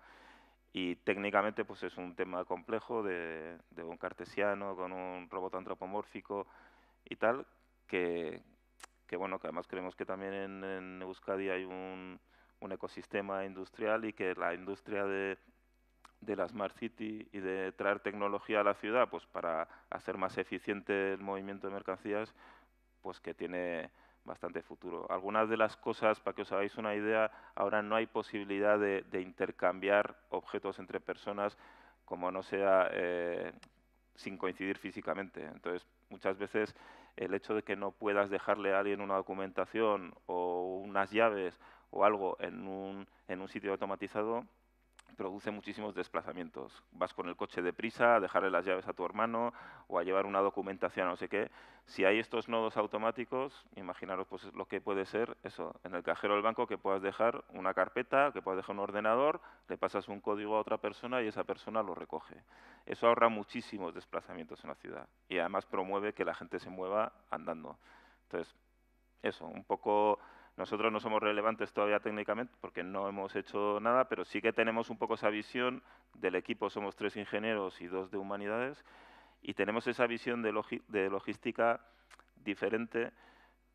Y técnicamente pues es un tema complejo de, un cartesiano con un robot antropomórfico y tal, que, bueno, que además creemos que también en, Euskadi hay un ecosistema industrial y que la industria de de la Smart City y de traer tecnología a la ciudad pues para hacer más eficiente el movimiento de mercancías, pues que tiene bastante futuro. Algunas de las cosas, para que os hagáis una idea, ahora no hay posibilidad de, intercambiar objetos entre personas como no sea eh, sin coincidir físicamente. Entonces, muchas veces el hecho de que no puedas dejarle a alguien una documentación o unas llaves o algo en un sitio automatizado produce muchísimos desplazamientos. Vas con el coche deprisa a dejarle las llaves a tu hermano o a llevar una documentación, no sé qué. Si hay estos nodos automáticos, imaginaros pues, lo que puede ser eso, en el cajero del banco que puedas dejar una carpeta, que puedas dejar un ordenador, le pasas un código a otra persona y esa persona lo recoge. Eso ahorra muchísimos desplazamientos en la ciudad y además promueve que la gente se mueva andando. Entonces, eso, un poco nosotros no somos relevantes todavía técnicamente porque no hemos hecho nada, pero sí que tenemos un poco esa visión del equipo. Somos tres ingenieros y dos de humanidades y tenemos esa visión de, de logística diferente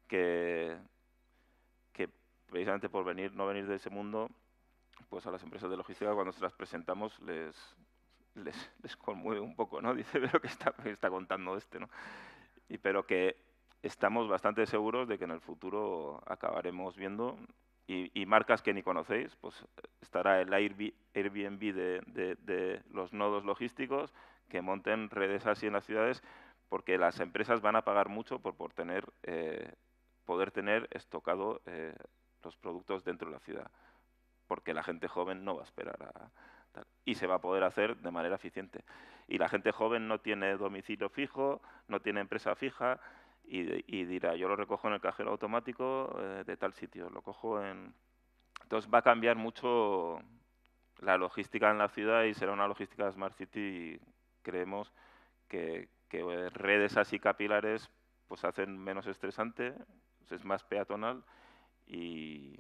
que, precisamente por venir, no venir de ese mundo, pues a las empresas de logística cuando se las presentamos les, les, conmueve un poco, ¿no? Dice, pero que está, está contando este, ¿no? pero que estamos bastante seguros de que en el futuro acabaremos viendo y, marcas que ni conocéis, pues estará el Airbnb de, los nodos logísticos que monten redes así en las ciudades porque las empresas van a pagar mucho por, por tener, eh, poder tener estocado eh, los productos dentro de la ciudad, porque la gente joven no va a esperar a, y se va a poder hacer de manera eficiente. Y la gente joven no tiene domicilio fijo, no tiene empresa fija, y, dirá, yo lo recojo en el cajero automático eh, de tal sitio, lo cojo en... Entonces va a cambiar mucho la logística en la ciudad y será una logística Smart City, y creemos que, redes así capilares pues hacen menos estresante, es más peatonal y,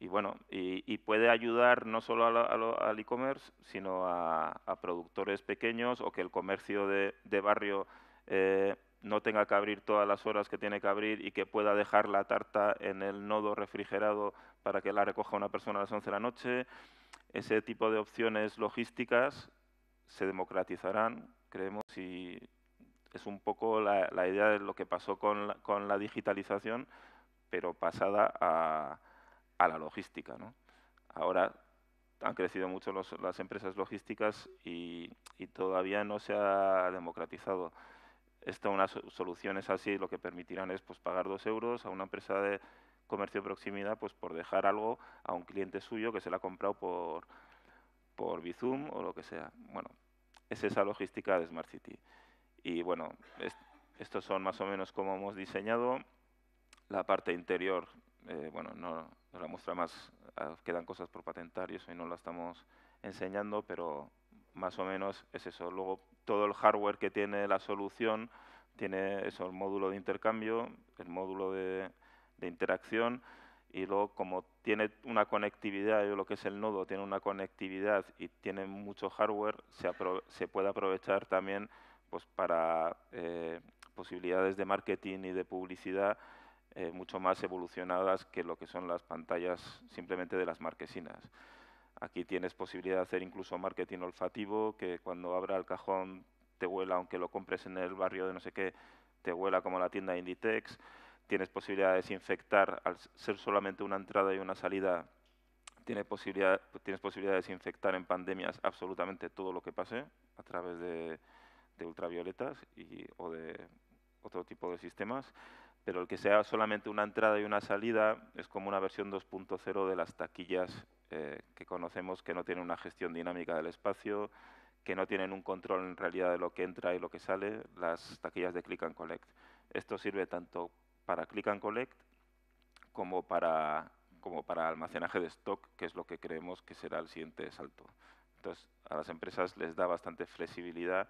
bueno, y, puede ayudar no solo al e-commerce, sino a, productores pequeños o que el comercio de, barrio eh, no tenga que abrir todas las horas que tiene que abrir y que pueda dejar la tarta en el nodo refrigerado para que la recoja una persona a las 11 de la noche. Ese tipo de opciones logísticas se democratizarán, creemos, y es un poco la, idea de lo que pasó con la, digitalización, pero pasada a, la logística. Ahora han crecido mucho las empresas logísticas y todavía no se ha democratizado. Esto, unas soluciones así lo que permitirán es pues, pagar dos euros a una empresa de comercio de proximidad pues, por dejar algo a un cliente suyo que se la ha comprado por, por Bizum o lo que sea. Bueno, es esa logística de Smart City. Y bueno, estos son más o menos cómo hemos diseñado. La parte interior, eh, bueno, no, la muestra más, ah, quedan cosas por patentar y eso y no la estamos enseñando, pero más o menos es eso. Luego todo el hardware que tiene la solución tiene el módulo de intercambio, el módulo de, interacción y luego como tiene una conectividad, lo que es el nodo, tiene una conectividad y tiene mucho hardware, se, puede aprovechar también pues, para eh, posibilidades de marketing y de publicidad eh, mucho más evolucionadas que lo que son las pantallas simplemente de las marquesinas. Aquí tienes posibilidad de hacer incluso marketing olfativo, que cuando abra el cajón te huela, aunque lo compres en el barrio de no sé qué, te huela como la tienda Inditex. Tienes posibilidad de desinfectar, al ser solamente una entrada y una salida, tienes posibilidad, tienes posibilidad de desinfectar en pandemias absolutamente todo lo que pase a través de, de ultravioletas y, o de otro tipo de sistemas pero el que sea solamente una entrada y una salida es como una versión 2.0 de las taquillas eh, que conocemos que no tienen una gestión dinámica del espacio, que no tienen un control en realidad de lo que entra y lo que sale, las taquillas de click and collect. Esto sirve tanto para click and collect como para, como para almacenaje de stock, que es lo que creemos que será el siguiente salto. Entonces, a las empresas les da bastante flexibilidad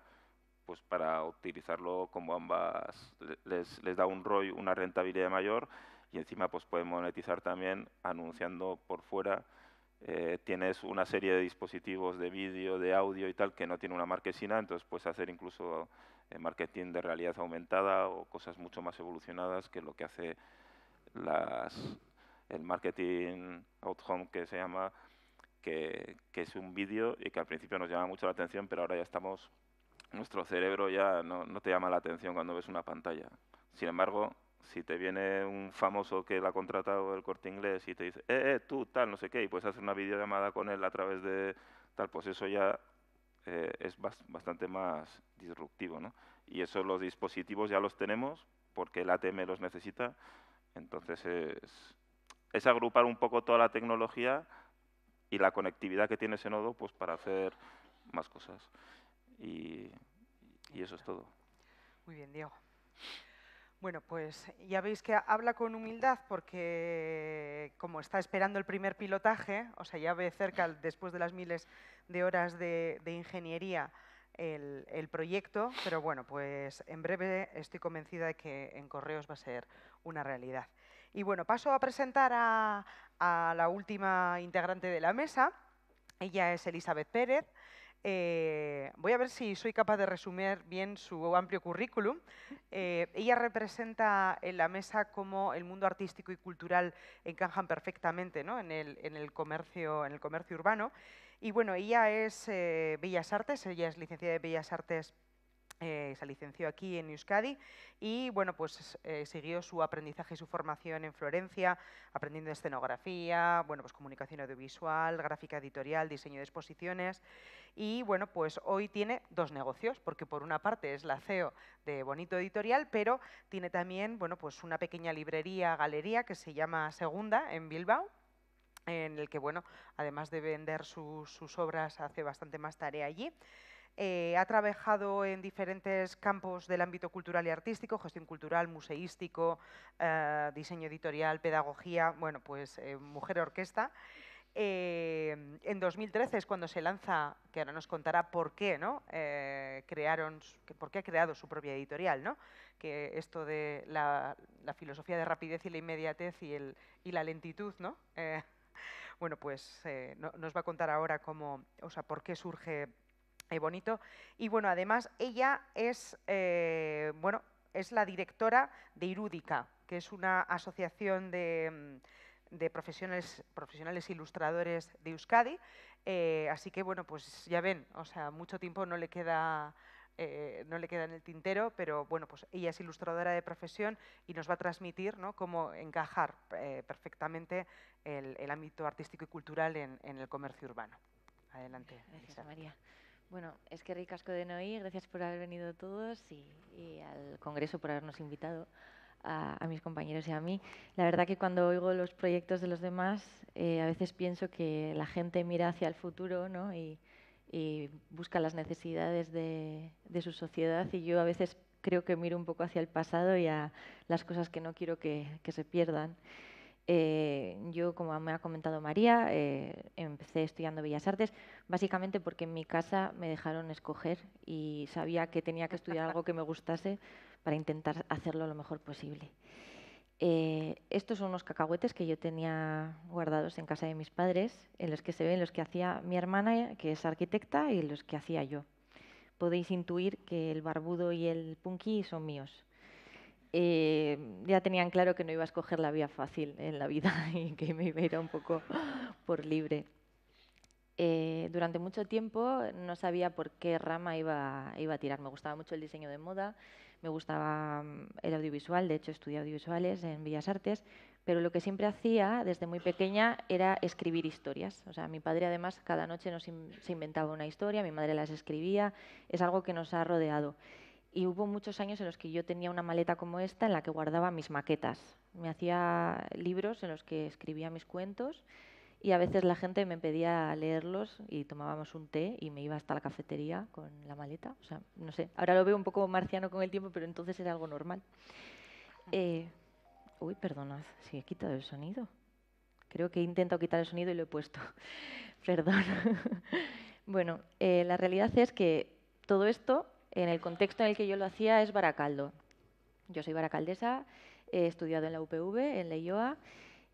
pues para utilizarlo como ambas les, les da un ROI, una rentabilidad mayor y encima pues pueden monetizar también anunciando por fuera. Eh, tienes una serie de dispositivos de vídeo, de audio y tal que no tiene una marquesina, entonces puedes hacer incluso eh, marketing de realidad aumentada o cosas mucho más evolucionadas que lo que hace las, el marketing out home que se llama, que, que es un vídeo y que al principio nos llama mucho la atención, pero ahora ya estamos nuestro cerebro ya no, te llama la atención cuando ves una pantalla. Sin embargo, si te viene un famoso que la ha contratado el corte inglés y te dice, eh, eh, tú, tal, no sé qué, y puedes hacer una videollamada con él a través de tal, pues eso ya eh, es bastante más disruptivo. ¿no? Y eso los dispositivos ya los tenemos porque el ATM los necesita. Entonces es, es agrupar un poco toda la tecnología y la conectividad que tiene ese nodo pues, para hacer más cosas y, eso es todo. Muy bien, Diego. Bueno, pues ya veis que habla con humildad porque como está esperando el primer pilotaje, o sea, ya ve cerca, después de las miles de horas de, ingeniería, el, proyecto, pero bueno, pues en breve estoy convencida de que en Correos va a ser una realidad. Y bueno, paso a presentar a, a la última integrante de la mesa. Ella es Elizabeth Pérez. Eh, voy a ver si soy capaz de resumir bien su amplio currículum. Eh, ella representa en la mesa cómo el mundo artístico y cultural encajan perfectamente en, el, comercio, urbano. Y bueno, ella es eh, Bellas Artes, ella es licenciada de Bellas Artes se licenció aquí en Euskadi y bueno, pues siguió su aprendizaje y su formación en Florencia, aprendiendo escenografía, bueno, pues comunicación audiovisual, gráfica editorial, diseño de exposiciones y bueno, pues hoy tiene dos negocios, porque por una parte es la CEO de Bonito Editorial, pero tiene también bueno, pues una pequeña librería, galería que se llama Segunda en Bilbao en el que, bueno, además de vender sus obras, hace bastante más tarea allí. Eh, ha trabajado en diferentes campos del ámbito cultural y artístico, gestión cultural, museístico, eh, diseño editorial, pedagogía, bueno, pues eh, mujer orquesta. Eh, en 2013 es cuando se lanza, que ahora nos contará por qué, ¿no? Eh, crearon, ha creado su propia editorial, ¿no? Que esto de la, filosofía de rapidez y la inmediatez y, el, la lentitud, ¿no? Eh, bueno, pues nos va a contar ahora cómo, o sea, por qué surge Bonito. Y bueno, además ella es, bueno, es la directora de Irúdica, que es una asociación de mm, de profesionales, profesionales ilustradores de Euskadi. Eh, así que, bueno, pues ya ven, o sea, mucho tiempo no le queda... Eh, no le queda en el tintero, pero bueno, pues ella es ilustradora de profesión y nos va a transmitir cómo encajar eh, perfectamente el, ámbito artístico y cultural en, el comercio urbano. Adelante. Gracias, María. Bueno, es que ricasco de Noí, gracias por haber venido todos y al Congreso por habernos invitado a, mis compañeros y a mí. La verdad que cuando oigo los proyectos de los demás, eh, a veces pienso que la gente mira hacia el futuro ¿no? y, busca las necesidades de, su sociedad y yo a veces creo que miro un poco hacia el pasado y a las cosas que no quiero que se pierdan. Eh, yo, como me ha comentado María, eh, empecé estudiando Bellas Artes básicamente porque en mi casa me dejaron escoger y sabía que tenía que estudiar algo que me gustase para intentar hacerlo lo mejor posible. Eh, estos son unos cacahuetes que yo tenía guardados en casa de mis padres, en los que se ven los que hacía mi hermana, que es arquitecta, y los que hacía yo. Podéis intuir que el barbudo y el punky son míos. Eh, ya tenían claro que no iba a escoger la vía fácil en la vida y que me iba a ir un poco por libre. Eh, durante mucho tiempo no sabía por qué rama iba, iba a tirar. Me gustaba mucho el diseño de moda, me gustaba mm, el audiovisual, de hecho estudié audiovisuales en Bellas Artes, pero lo que siempre hacía desde muy pequeña era escribir historias. O sea, mi padre además cada noche nos se inventaba una historia, mi madre las escribía, es algo que nos ha rodeado. Y hubo muchos años en los que yo tenía una maleta como esta en la que guardaba mis maquetas. Me hacía libros en los que escribía mis cuentos y a veces la gente me pedía leerlos y tomábamos un té y me iba hasta la cafetería con la maleta. O sea, no sé, ahora lo veo un poco marciano con el tiempo, pero entonces era algo normal. Ah. Eh, uy, perdonad, si he quitado el sonido. Creo que he intentado quitar el sonido y lo he puesto. Perdón. bueno, eh, la realidad es que todo esto en el contexto en el que yo lo hacía es Baracaldo. Yo soy baracaldesa, he estudiado en la UPV, en la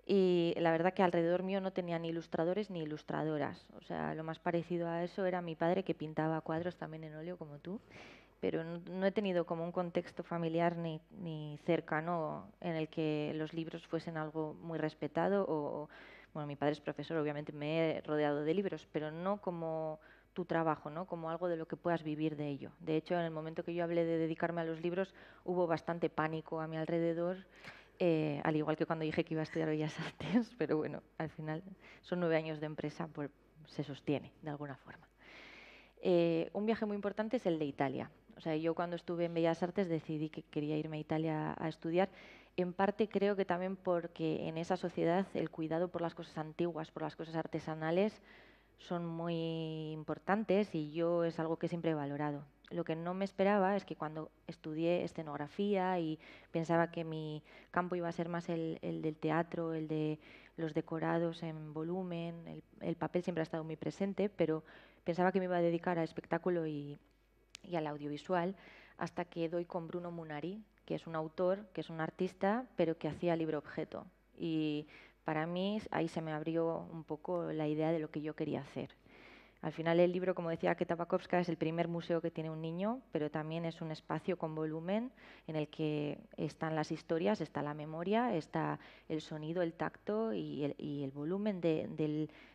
y la verdad que alrededor mío no tenía ni ilustradores ni ilustradoras. O sea, lo más parecido a eso era mi padre que pintaba cuadros también en óleo como tú, pero no, no he tenido como un contexto familiar ni, ni, cercano en el que los libros fuesen algo muy respetado o, bueno, mi padre es profesor, obviamente me he rodeado de libros, pero no como tu trabajo, ¿no? como algo de lo que puedas vivir de ello. De hecho, en el momento que yo hablé de dedicarme a los libros, hubo bastante pánico a mi alrededor, eh, al igual que cuando dije que iba a estudiar Bellas Artes, pero bueno, al final son nueve años de empresa, pues se sostiene de alguna forma. Eh, un viaje muy importante es el de Italia. O sea, yo cuando estuve en Bellas Artes decidí que quería irme a Italia a estudiar. En parte creo que también porque en esa sociedad el cuidado por las cosas antiguas, por las cosas artesanales, son muy importantes y yo es algo que siempre he valorado. Lo que no me esperaba es que cuando estudié escenografía y pensaba que mi campo iba a ser más el, del teatro, el de los decorados en volumen, el, papel siempre ha estado muy presente, pero pensaba que me iba a dedicar al espectáculo y, al audiovisual hasta que doy con Bruno Munari, que es un autor, que es un artista, pero que hacía libro objeto. Y para mí ahí se me abrió un poco la idea de lo que yo quería hacer. Al final el libro, como decía que es el primer museo que tiene un niño, pero también es un espacio con volumen en el que están las historias, está la memoria, está el sonido, el tacto y el, volumen de,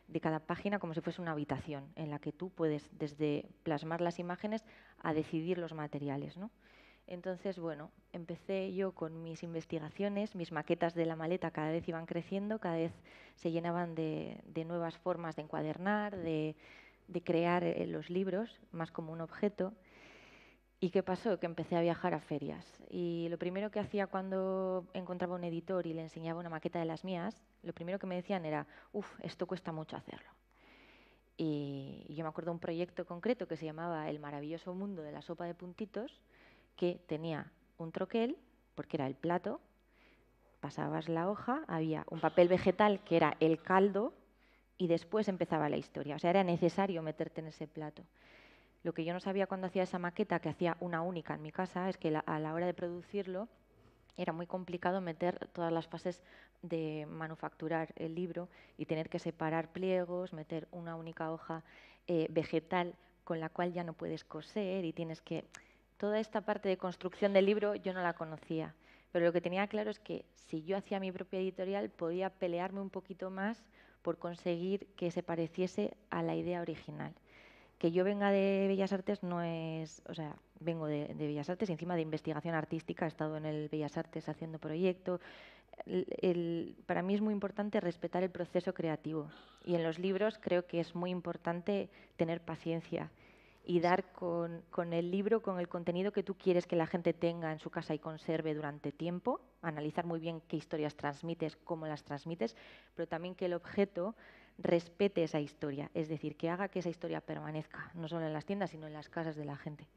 de cada página como si fuese una habitación en la que tú puedes desde plasmar las imágenes a decidir los materiales. ¿no? Entonces, bueno, empecé yo con mis investigaciones, mis maquetas de la maleta cada vez iban creciendo, cada vez se llenaban de, nuevas formas de encuadernar, de, crear eh, los libros, más como un objeto. ¿Y qué pasó? Que empecé a viajar a ferias. Y lo primero que hacía cuando encontraba un editor y le enseñaba una maqueta de las mías, lo primero que me decían era, uff, esto cuesta mucho hacerlo. Y yo me acuerdo de un proyecto concreto que se llamaba El maravilloso mundo de la sopa de puntitos, que tenía un troquel, porque era el plato, pasabas la hoja, había un papel vegetal que era el caldo y después empezaba la historia. O sea, era necesario meterte en ese plato. Lo que yo no sabía cuando hacía esa maqueta, que hacía una única en mi casa, es que a la hora de producirlo era muy complicado meter todas las fases de manufacturar el libro y tener que separar pliegos, meter una única hoja eh, vegetal con la cual ya no puedes coser y tienes que toda esta parte de construcción del libro yo no la conocía, pero lo que tenía claro es que si yo hacía mi propia editorial podía pelearme un poquito más por conseguir que se pareciese a la idea original. Que yo venga de Bellas Artes no es, o sea, vengo de, Bellas Artes y encima de investigación artística, he estado en el Bellas Artes haciendo proyectos. para mí es muy importante respetar el proceso creativo y en los libros creo que es muy importante tener paciencia y dar con, el libro, con el contenido que tú quieres que la gente tenga en su casa y conserve durante tiempo, analizar muy bien qué historias transmites, cómo las transmites, pero también que el objeto respete esa historia, es decir, que haga que esa historia permanezca, no solo en las tiendas, sino en las casas de la gente.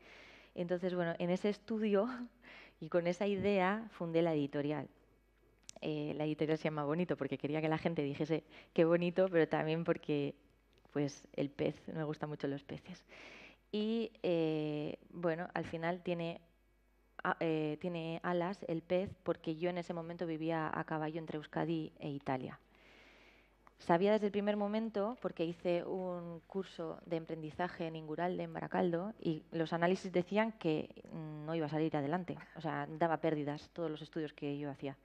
Entonces, bueno, en ese estudio y con esa idea fundé la editorial. Eh, la editorial se llama Bonito porque quería que la gente dijese qué bonito, pero también porque pues el pez, me gustan mucho los peces. Y eh, bueno, al final tiene, eh, tiene alas el pez porque yo en ese momento vivía a caballo entre Euskadi e Italia. Sabía desde el primer momento, porque hice un curso de emprendizaje en Inguralde, en Baracaldo, y los análisis decían que mm, no iba a salir adelante, o sea, daba pérdidas todos los estudios que yo hacía.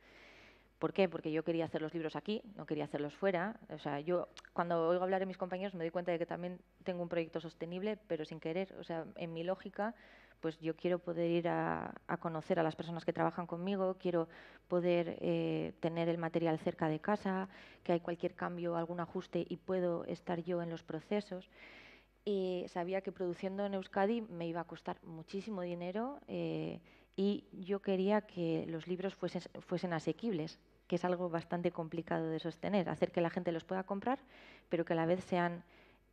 ¿Por qué? Porque yo quería hacer los libros aquí, no quería hacerlos fuera. O sea, yo cuando oigo hablar de mis compañeros me doy cuenta de que también tengo un proyecto sostenible, pero sin querer. O sea, en mi lógica, pues yo quiero poder ir a, conocer a las personas que trabajan conmigo, quiero poder eh, tener el material cerca de casa, que hay cualquier cambio, algún ajuste y puedo estar yo en los procesos. Y sabía que produciendo en Euskadi me iba a costar muchísimo dinero. Eh, y yo quería que los libros fuesen, fuesen asequibles, que es algo bastante complicado de sostener, hacer que la gente los pueda comprar, pero que a la vez sean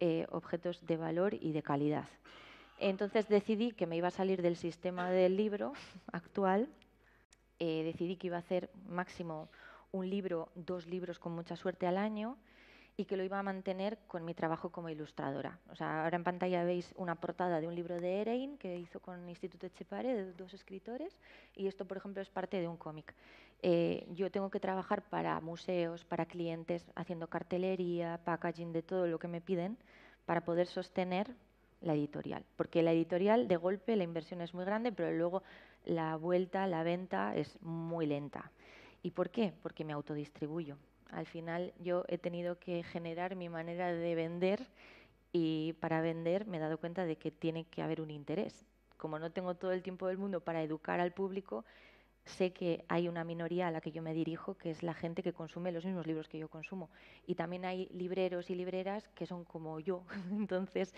eh, objetos de valor y de calidad. Entonces decidí que me iba a salir del sistema del libro actual, eh, decidí que iba a hacer máximo un libro, dos libros con mucha suerte al año y que lo iba a mantener con mi trabajo como ilustradora. O sea, ahora en pantalla veis una portada de un libro de Erein que hizo con el Instituto Echepare, de dos escritores, y esto, por ejemplo, es parte de un cómic. Eh, yo tengo que trabajar para museos, para clientes, haciendo cartelería, packaging de todo lo que me piden para poder sostener la editorial. Porque la editorial, de golpe, la inversión es muy grande, pero luego la vuelta, la venta es muy lenta. ¿Y por qué? Porque me autodistribuyo. Al final yo he tenido que generar mi manera de vender y para vender me he dado cuenta de que tiene que haber un interés. Como no tengo todo el tiempo del mundo para educar al público, sé que hay una minoría a la que yo me dirijo, que es la gente que consume los mismos libros que yo consumo. Y también hay libreros y libreras que son como yo. Entonces,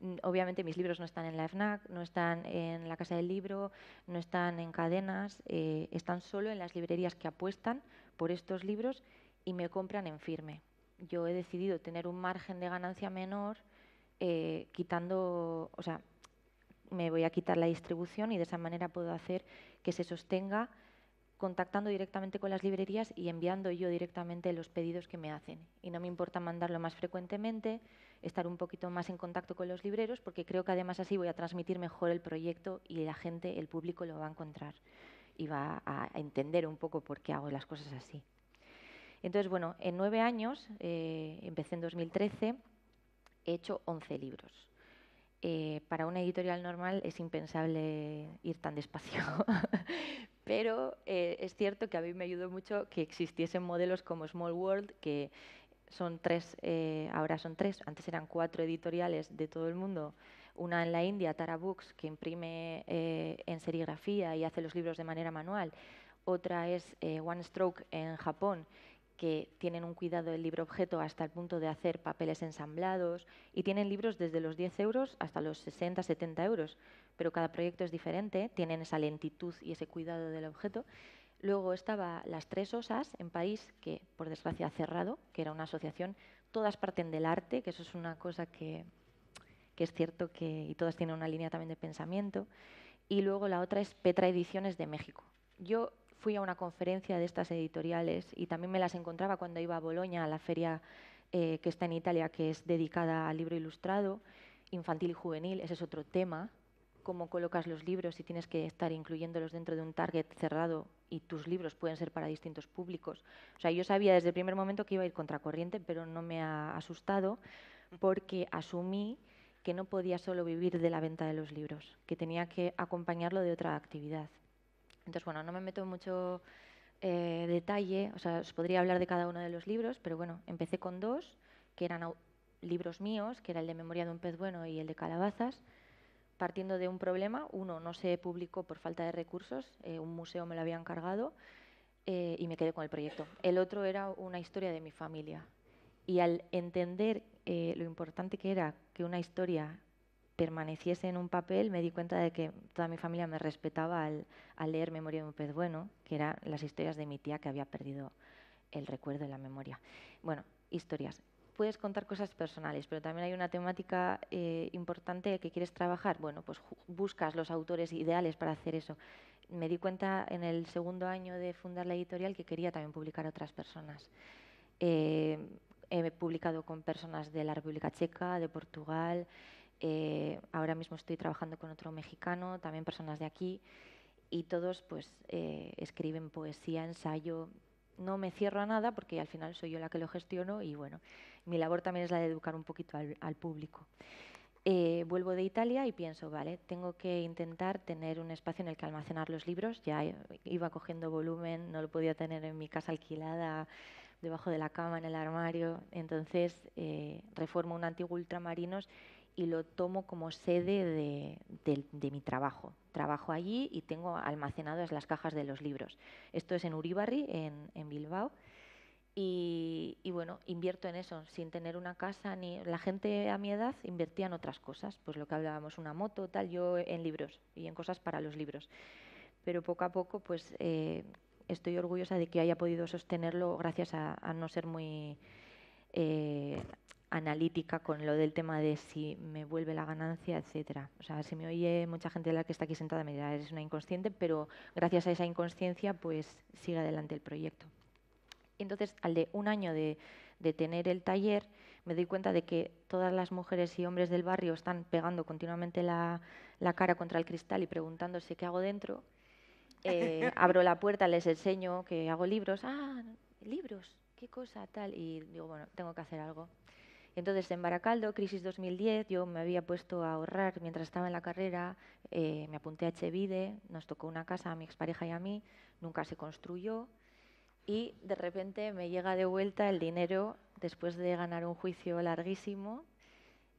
mm, obviamente mis libros no están en la FNAC, no están en la Casa del Libro, no están en cadenas, eh, están solo en las librerías que apuestan por estos libros y me compran en firme. Yo he decidido tener un margen de ganancia menor eh, quitando, o sea, me voy a quitar la distribución y de esa manera puedo hacer que se sostenga contactando directamente con las librerías y enviando yo directamente los pedidos que me hacen. Y no me importa mandarlo más frecuentemente, estar un poquito más en contacto con los libreros, porque creo que además así voy a transmitir mejor el proyecto y la gente, el público lo va a encontrar y va a entender un poco por qué hago las cosas así. Entonces, bueno, en nueve años, eh, empecé en 2013, he hecho 11 libros. Eh, para una editorial normal es impensable ir tan despacio. Pero eh, es cierto que a mí me ayudó mucho que existiesen modelos como Small World, que son tres, eh, ahora son tres, antes eran cuatro editoriales de todo el mundo. Una en la India, Tara Books, que imprime en serigrafía y hace los libros de manera manual. Otra es One Stroke en Japón, que tienen un cuidado del libro objeto hasta el punto de hacer papeles ensamblados y tienen libros desde los 10 euros hasta los 60, 70 euros, pero cada proyecto es diferente, tienen esa lentitud y ese cuidado del objeto. Luego estaba Las Tres Osas en París, que por desgracia ha cerrado, que era una asociación. Todas parten del arte, que eso es una cosa que, es cierto que y todas tienen una línea también de pensamiento. Y luego la otra es Petra Ediciones de México. Yo fui a una conferencia de estas editoriales y también me las encontraba cuando iba a Boloña, a la feria eh, que está en Italia, que es dedicada al libro ilustrado, infantil y juvenil, ese es otro tema, cómo colocas los libros y tienes que estar incluyéndolos dentro de un target cerrado y tus libros pueden ser para distintos públicos. O sea, yo sabía desde el primer momento que iba a ir contracorriente, pero no me ha asustado porque asumí que no podía solo vivir de la venta de los libros, que tenía que acompañarlo de otra actividad. Entonces, bueno, no me meto mucho eh, detalle, o sea, os podría hablar de cada uno de los libros, pero bueno, empecé con dos, que eran libros míos, que era el de Memoria de un pez bueno y el de Calabazas, partiendo de un problema. Uno no se publicó por falta de recursos, eh, un museo me lo había encargado eh, y me quedé con el proyecto. El otro era una historia de mi familia. Y al entender lo importante que era que una historia permaneciese en un papel, me di cuenta de que toda mi familia me respetaba al, leer Memoria de un pez bueno, que eran las historias de mi tía que había perdido el recuerdo y la memoria. Bueno, historias. Puedes contar cosas personales, pero también hay una temática eh, importante que quieres trabajar. Bueno, pues buscas los autores ideales para hacer eso. Me di cuenta en el segundo año de fundar la editorial que quería también publicar otras personas. Eh, he publicado con personas de la República Checa, de Portugal, eh, ahora mismo estoy trabajando con otro mexicano, también personas de aquí, y todos pues eh, escriben poesía, ensayo. No me cierro a nada porque al final soy yo la que lo gestiono y bueno, mi labor también es la de educar un poquito al, público. Eh, vuelvo de Italia y pienso, vale, tengo que intentar tener un espacio en el que almacenar los libros. Ya iba cogiendo volumen, no lo podía tener en mi casa alquilada, debajo de la cama, en el armario. Entonces reformo un antiguo ultramarinos y lo tomo como sede de, de, mi trabajo. Trabajo allí y tengo almacenadas las cajas de los libros. Esto es en Uribarri, en, Bilbao. Y, bueno, invierto en eso, sin tener una casa ni... La gente a mi edad invertía en otras cosas, pues lo que hablábamos, una moto, tal, yo en libros y en cosas para los libros. Pero poco a poco, pues eh, estoy orgullosa de que haya podido sostenerlo gracias a, no ser muy... Eh, analítica con lo del tema de si me vuelve la ganancia, etcétera. O sea, si me oye mucha gente de la que está aquí sentada me dirá, eres una inconsciente, pero gracias a esa inconsciencia pues sigue adelante el proyecto. Entonces, al de un año de, tener el taller, me doy cuenta de que todas las mujeres y hombres del barrio están pegando continuamente la, cara contra el cristal y preguntándose qué hago dentro. Eh, abro la puerta, les enseño que hago libros. Ah, libros, qué cosa, tal. Y digo, bueno, tengo que hacer algo. Entonces, en Baracaldo, crisis 2010, yo me había puesto a ahorrar mientras estaba en la carrera, eh, me apunté a Chevide, nos tocó una casa a mi expareja y a mí, nunca se construyó y de repente me llega de vuelta el dinero después de ganar un juicio larguísimo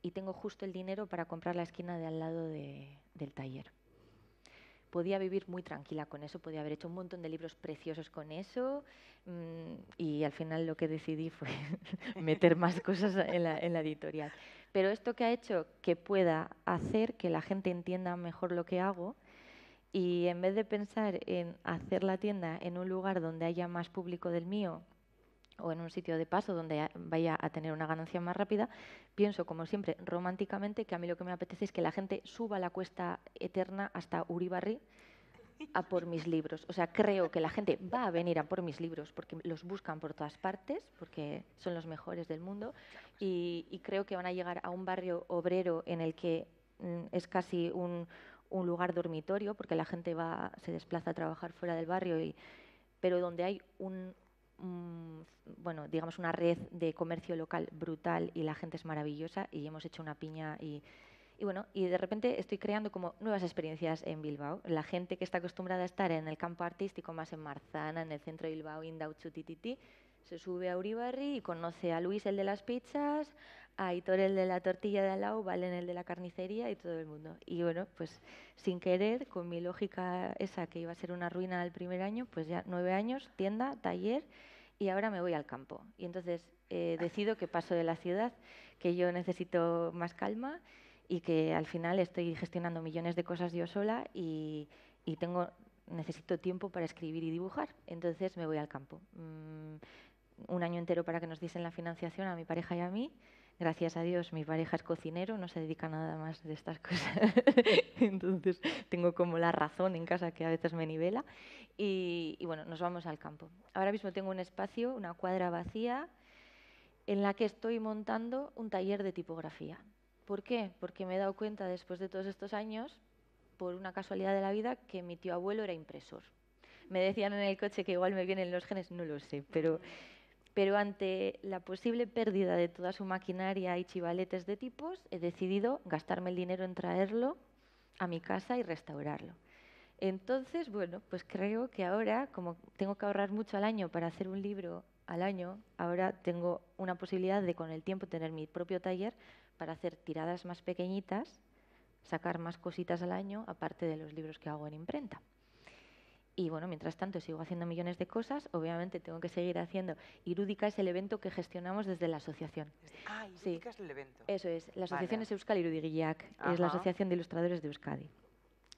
y tengo justo el dinero para comprar la esquina de al lado del taller podía vivir muy tranquila con eso, podía haber hecho un montón de libros preciosos con eso mm, y al final lo que decidí fue meter más cosas en la, editorial. Pero esto que ha hecho que pueda hacer que la gente entienda mejor lo que hago, y en vez de pensar en hacer la tienda en un lugar donde haya más público del mío o en un sitio de paso donde vaya a tener una ganancia más rápida, pienso, como siempre, románticamente, que a mí lo que me apetece es que la gente suba la cuesta eterna hasta Uribarri a por mis libros. O sea, creo que la gente va a venir a por mis libros porque los buscan por todas partes, porque son los mejores del mundo, y, creo que van a llegar a un barrio obrero en el que mm, es casi un, lugar dormitorio, porque la gente va, se desplaza a trabajar fuera del barrio y, pero donde hay un, bueno, digamos una red de comercio local brutal y la gente es maravillosa y hemos hecho una piña y, bueno, y de repente estoy creando como nuevas experiencias en Bilbao. La gente que está acostumbrada a estar en el campo artístico, más en Marzana, en el centro de Bilbao, Indautxu, Tititi, se sube a Uribarri y conoce a Luis, el de las pizzas, a Aitor, el de la tortilla de Alao, Valen, el de la carnicería y todo el mundo. Y bueno, pues sin querer, con mi lógica esa que iba a ser una ruina el primer año, pues ya nueve años, tienda, taller y ahora me voy al campo. Y entonces eh, decido que paso de la ciudad, que yo necesito más calma y que al final estoy gestionando millones de cosas yo sola y, tengo, necesito tiempo para escribir y dibujar. Entonces me voy al campo. Mm, un año entero para que nos diesen la financiación a mi pareja y a mí gracias a Dios, mi pareja es cocinero, no se dedica a nada más de estas cosas. Entonces tengo como la razón en casa que a veces me nivela. Y, y, bueno, nos vamos al campo. Ahora mismo tengo un espacio, una cuadra vacía, en la que estoy montando un taller de tipografía. ¿Por qué? Porque me he dado cuenta después de todos estos años, por una casualidad de la vida, que mi tío abuelo era impresor. Me decían en el coche que igual me vienen los genes, no lo sé, pero pero ante la posible pérdida de toda su maquinaria y chivaletes de tipos, he decidido gastarme el dinero en traerlo a mi casa y restaurarlo. Entonces, bueno, pues creo que ahora, como tengo que ahorrar mucho al año para hacer un libro al año, ahora tengo una posibilidad de con el tiempo tener mi propio taller para hacer tiradas más pequeñitas, sacar más cositas al año, aparte de los libros que hago en imprenta. Y bueno, mientras tanto sigo haciendo millones de cosas, obviamente tengo que seguir haciendo. Irúdica es el evento que gestionamos desde la asociación. Ah, Irúdica es el evento. Eso es, la asociación es Euskal Irudiguillac, es la Asociación de Ilustradores de Euskadi.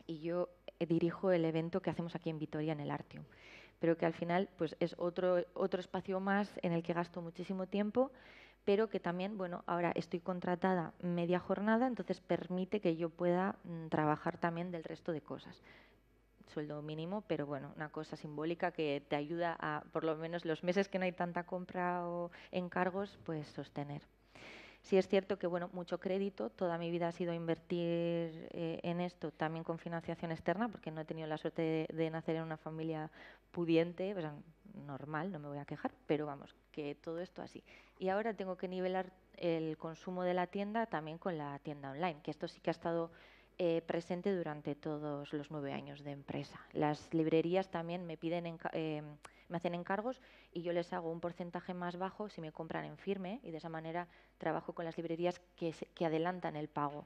Y yo eh, dirijo el evento que hacemos aquí en Vitoria, en el Artium. Pero que al final pues, es otro, otro espacio más en el que gasto muchísimo tiempo, pero que también, bueno, ahora estoy contratada media jornada, entonces permite que yo pueda mm, trabajar también del resto de cosas sueldo mínimo, pero bueno, una cosa simbólica que te ayuda a, por lo menos los meses que no hay tanta compra o encargos, pues sostener. Sí es cierto que, bueno, mucho crédito, toda mi vida ha sido invertir eh, en esto, también con financiación externa, porque no he tenido la suerte de, de nacer en una familia pudiente, pues, normal, no me voy a quejar, pero vamos, que todo esto así. Y ahora tengo que nivelar el consumo de la tienda también con la tienda online, que esto sí que ha estado eh, presente durante todos los nueve años de empresa. Las librerías también me piden eh, me hacen encargos y yo les hago un porcentaje más bajo si me compran en firme y de esa manera trabajo con las librerías que, adelantan el pago.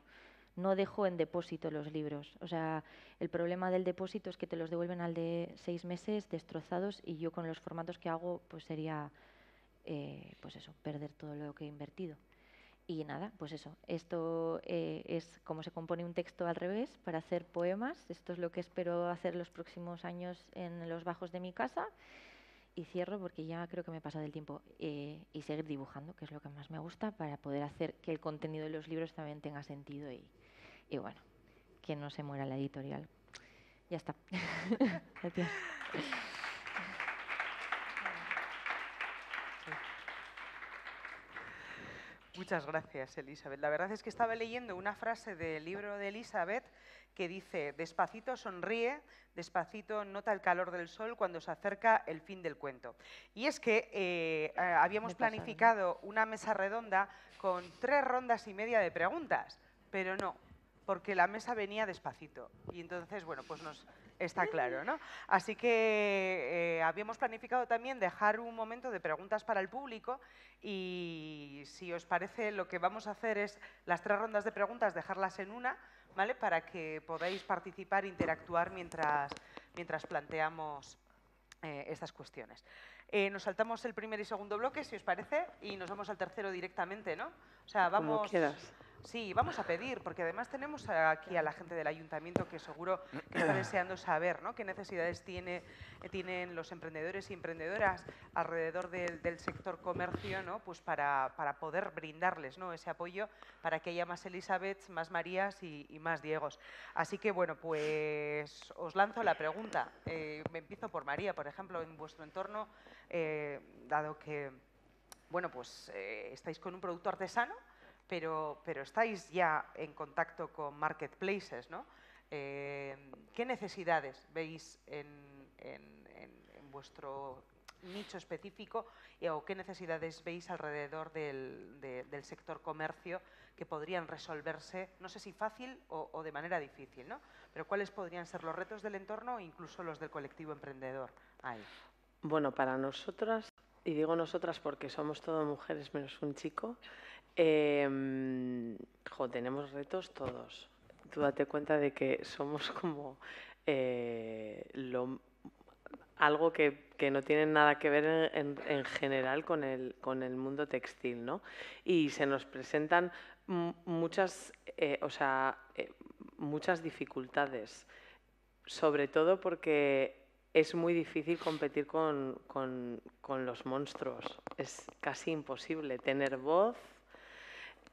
No dejo en depósito los libros. O sea, el problema del depósito es que te los devuelven al de seis meses destrozados y yo con los formatos que hago pues sería, eh, pues eso, perder todo lo que he invertido. Y nada, pues eso, esto eh, es cómo se compone un texto al revés para hacer poemas. Esto es lo que espero hacer los próximos años en los bajos de mi casa. Y cierro porque ya creo que me pasa del tiempo. Eh, y seguir dibujando, que es lo que más me gusta, para poder hacer que el contenido de los libros también tenga sentido y, y bueno, que no se muera la editorial. Ya está. Gracias. Muchas gracias, Elizabeth. La verdad es que estaba leyendo una frase del libro de Elizabeth que dice, despacito sonríe, despacito nota el calor del sol cuando se acerca el fin del cuento. Y es que eh, habíamos planificado una mesa redonda con tres rondas y media de preguntas, pero no, porque la mesa venía despacito. Y entonces, bueno, pues nos está claro, ¿no? Así que eh, habíamos planificado también dejar un momento de preguntas para el público y si os parece lo que vamos a hacer es las tres rondas de preguntas dejarlas en una, ¿vale? Para que podáis participar, interactuar mientras, mientras planteamos eh, estas cuestiones. Eh, nos saltamos el primer y segundo bloque, si os parece, y nos vamos al tercero directamente, ¿no? O sea, vamos... Sí, vamos a pedir, porque además tenemos aquí a la gente del ayuntamiento que seguro que está deseando saber qué necesidades tiene, tienen los emprendedores y emprendedoras alrededor del, sector comercio ¿no? pues para, poder brindarles ¿no? ese apoyo para que haya más Elizabeth, más Marías y, más Diegos. Así que, bueno, pues os lanzo la pregunta. me eh, empiezo por María, por ejemplo, en vuestro entorno, eh, dado que bueno, pues, eh, estáis con un producto artesano, pero, estáis ya en contacto con marketplaces, ¿no? Eh, ¿Qué necesidades veis en, vuestro nicho específico eh, o qué necesidades veis alrededor del, sector comercio que podrían resolverse, no sé si fácil o, de manera difícil, ¿no? pero cuáles podrían ser los retos del entorno o e incluso los del colectivo emprendedor ahí. Bueno, para nosotras, y digo nosotras porque somos todas mujeres menos un chico, Em, tenemos retos todos. Tú date cuenta de que somos como eh, algo que, no tiene nada que ver en, general con el, mundo textil, ¿no? Y se nos presentan muchas, eh, o sea, eh, muchas dificultades, sobre todo porque es muy difícil competir con los monstruos, es casi imposible tener voz,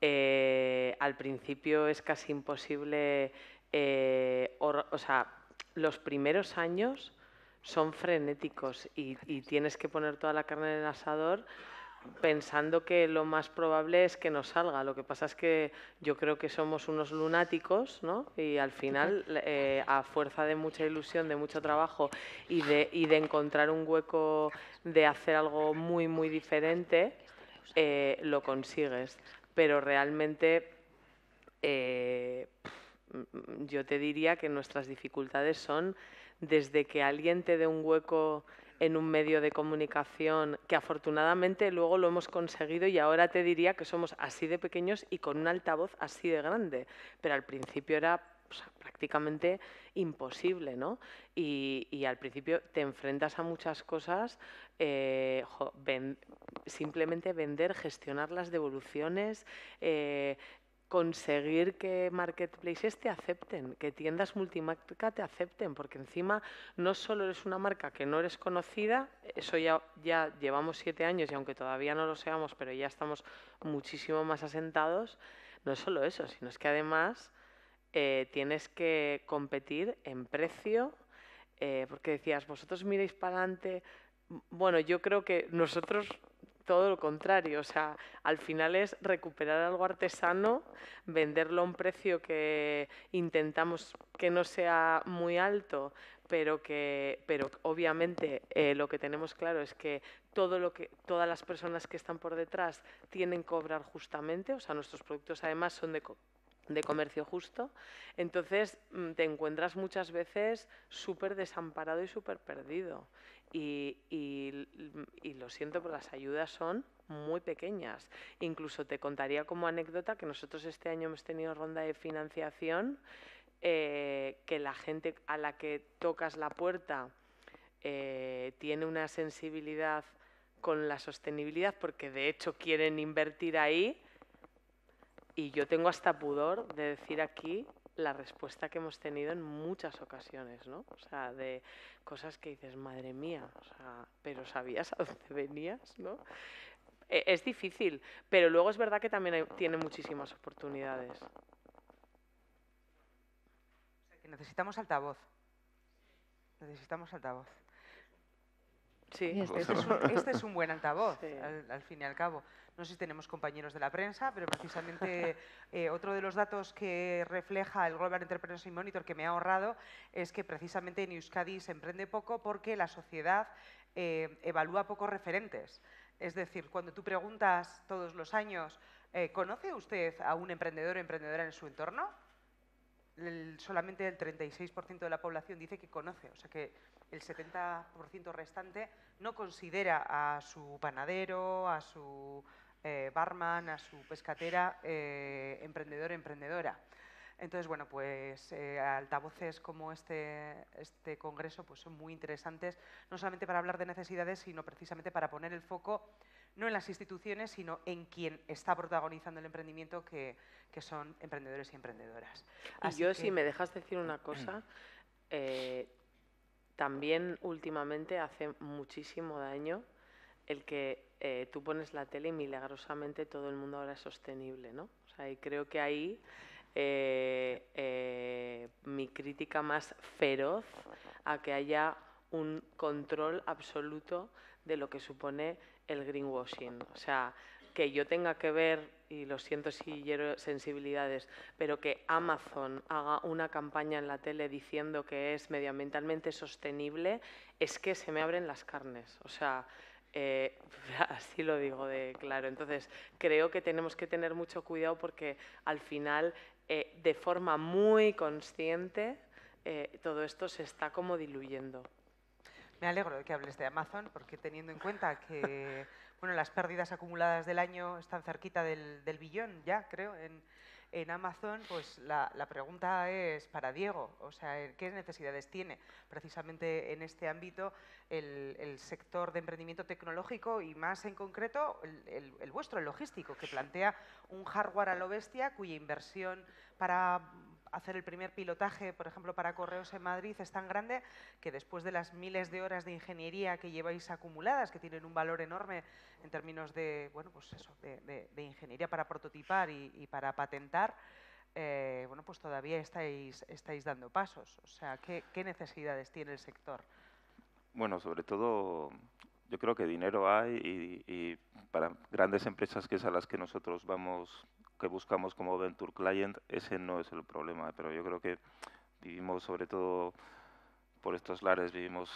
eh, al principio es casi imposible, eh, o, sea, los primeros años son frenéticos y, tienes que poner toda la carne en el asador pensando que lo más probable es que no salga. Lo que pasa es que yo creo que somos unos lunáticos, ¿no? Y al final, eh, a fuerza de mucha ilusión, de mucho trabajo y de, encontrar un hueco de hacer algo muy, muy diferente, lo consigues pero realmente eh, yo te diría que nuestras dificultades son desde que alguien te dé un hueco en un medio de comunicación, que afortunadamente luego lo hemos conseguido y ahora te diría que somos así de pequeños y con un altavoz así de grande, pero al principio era prácticamente imposible, ¿no? Y, al principio te enfrentas a muchas cosas, eh, simplemente vender, gestionar las devoluciones, eh, conseguir que marketplaces te acepten, que tiendas multimarca te acepten, porque encima no solo eres una marca que no eres conocida, eso ya, ya llevamos siete años y aunque todavía no lo seamos, pero ya estamos muchísimo más asentados, no es solo eso, sino es que además eh, tienes que competir en precio, eh, porque decías, vosotros miréis para adelante. Bueno, yo creo que nosotros todo lo contrario, o sea, al final es recuperar algo artesano, venderlo a un precio que intentamos que no sea muy alto, pero que pero obviamente eh, lo que tenemos claro es que todo lo que todas las personas que están por detrás tienen que cobrar justamente o sea nuestros productos además son de de comercio justo, entonces mm, te encuentras muchas veces súper desamparado y súper perdido. Y, lo siento, pero las ayudas son muy pequeñas. Incluso te contaría como anécdota que nosotros este año hemos tenido ronda de financiación, eh, que la gente a la que tocas la puerta eh, tiene una sensibilidad con la sostenibilidad, porque de hecho quieren invertir ahí y yo tengo hasta pudor de decir aquí la respuesta que hemos tenido en muchas ocasiones, ¿no? O sea, de cosas que dices, madre mía, o pero sabías a dónde venías, ¿no? E, es difícil, pero luego es verdad que también tiene muchísimas oportunidades. O sea, que necesitamos altavoz. Necesitamos altavoz. Sí, este, este, este, es, un, buen altavoz, al, fin y al cabo. No sé si tenemos compañeros de la prensa, pero precisamente eh, otro de los datos que refleja el Global Entrepreneurship Monitor que me ha ahorrado es que precisamente en Euskadi se emprende poco porque la sociedad eh, evalúa pocos referentes. Es decir, cuando tú preguntas todos los años, eh, ¿conoce usted a un emprendedor o emprendedora en su entorno? solamente el 36% de la población dice que conoce, o sea que el 70% restante no considera a su panadero, a su eh, barman, a su pescatera, eh, emprendedor, emprendedora. Entonces, bueno, pues eh, altavoces como este, este congreso pues son muy interesantes, no solamente para hablar de necesidades, sino precisamente para poner el foco no en las instituciones, sino en quien está protagonizando el emprendimiento, que, son emprendedores y emprendedoras. y yo, si me dejas decir una cosa, eh, también últimamente hace muchísimo daño el que eh, tú pones la tele y milagrosamente todo el mundo ahora es sostenible, ¿no? O sea, y creo que ahí eh, eh, mi crítica más feroz a que haya un control absoluto de lo que supone el greenwashing. O sea, que yo tenga que ver y lo siento si hiero sensibilidades, pero que Amazon haga una campaña en la tele diciendo que es medioambientalmente sostenible, es que se me abren las carnes. O sea, eh, así lo digo de claro. Entonces, creo que tenemos que tener mucho cuidado porque al final, eh, de forma muy consciente, eh, todo esto se está como diluyendo. Me alegro de que hables de Amazon porque teniendo en cuenta que... bueno, las pérdidas acumuladas del año están cerquita del, billón ya, creo, en, Amazon, pues la, pregunta es para Diego, o sea, eh, ¿qué necesidades tiene precisamente en este ámbito el, sector de emprendimiento tecnológico y más en concreto el, vuestro, el logístico, que plantea un hardware a lo bestia cuya inversión para hacer el primer pilotaje, por ejemplo, para correos en Madrid es tan grande que después de las miles de horas de ingeniería que lleváis acumuladas, que tienen un valor enorme en términos de, bueno, pues eso, de, ingeniería para prototipar y, para patentar, eh, bueno, pues todavía estáis, estáis dando pasos. O sea, ¿qué, necesidades tiene el sector? Bueno, sobre todo yo creo que dinero hay y, y, para grandes empresas que es a las que nosotros vamos que buscamos como Venture Client, ese no es el problema, pero yo creo que vivimos sobre todo por estos lares, vivimos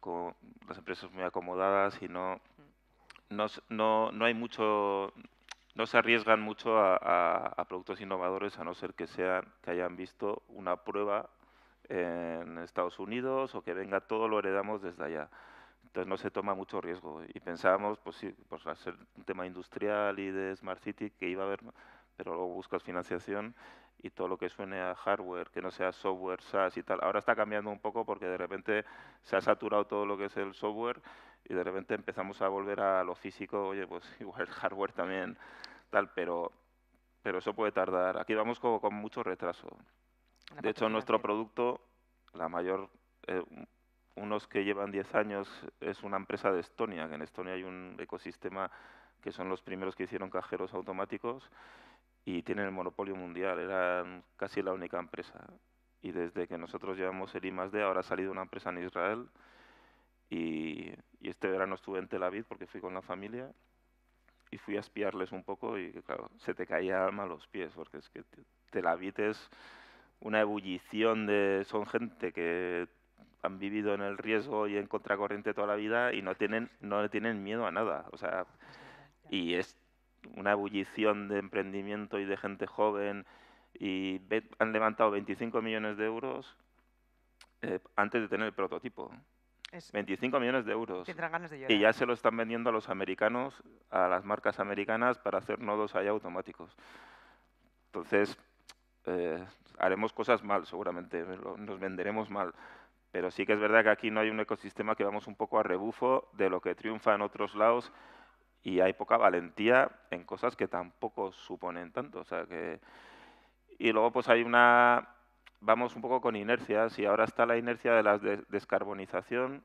con las empresas muy acomodadas y no, no, no, no hay mucho, no se arriesgan mucho a, productos innovadores a no ser que, sean, que hayan visto una prueba en Estados Unidos o que venga todo lo heredamos desde allá. Entonces no se toma mucho riesgo y pensábamos, pues sí, por a ser un tema industrial y de Smart City, que iba a haber pero luego buscas financiación y todo lo que suene a hardware, que no sea software, SaaS y tal. Ahora está cambiando un poco porque de repente se ha saturado todo lo que es el software y de repente empezamos a volver a lo físico, oye, pues igual el hardware también, tal, pero, pero eso puede tardar. Aquí vamos con, con mucho retraso. de hecho, nuestro producto, la mayor, eh, unos que llevan 10 años, es una empresa de Estonia, que en Estonia hay un ecosistema que son los primeros que hicieron cajeros automáticos y tienen el monopolio mundial, eran casi la única empresa. Y desde que nosotros llevamos el I ahora ha salido una empresa en Israel y, este verano estuve en Tel Aviv porque fui con la familia y fui a espiarles un poco y claro, se te caía alma a los pies porque es que Tel Aviv es una ebullición de... son gente que han vivido en el riesgo y en contracorriente toda la vida y no tienen, no le tienen miedo a nada. O sea, y es una ebullición de emprendimiento y de gente joven y han levantado 25 millones de euros eh, antes de tener el prototipo. 25 millones de euros. y ya se lo están vendiendo a los americanos, a las marcas americanas, para hacer nodos allá automáticos. Entonces, eh, haremos cosas mal, seguramente, eh, nos venderemos mal. Pero sí que es verdad que aquí no hay un ecosistema que vamos un poco a rebufo de lo que triunfa en otros lados y hay poca valentía en cosas que tampoco suponen tanto. O sea, que... Y luego pues hay una... Vamos un poco con inercias y ahora está la inercia de la descarbonización,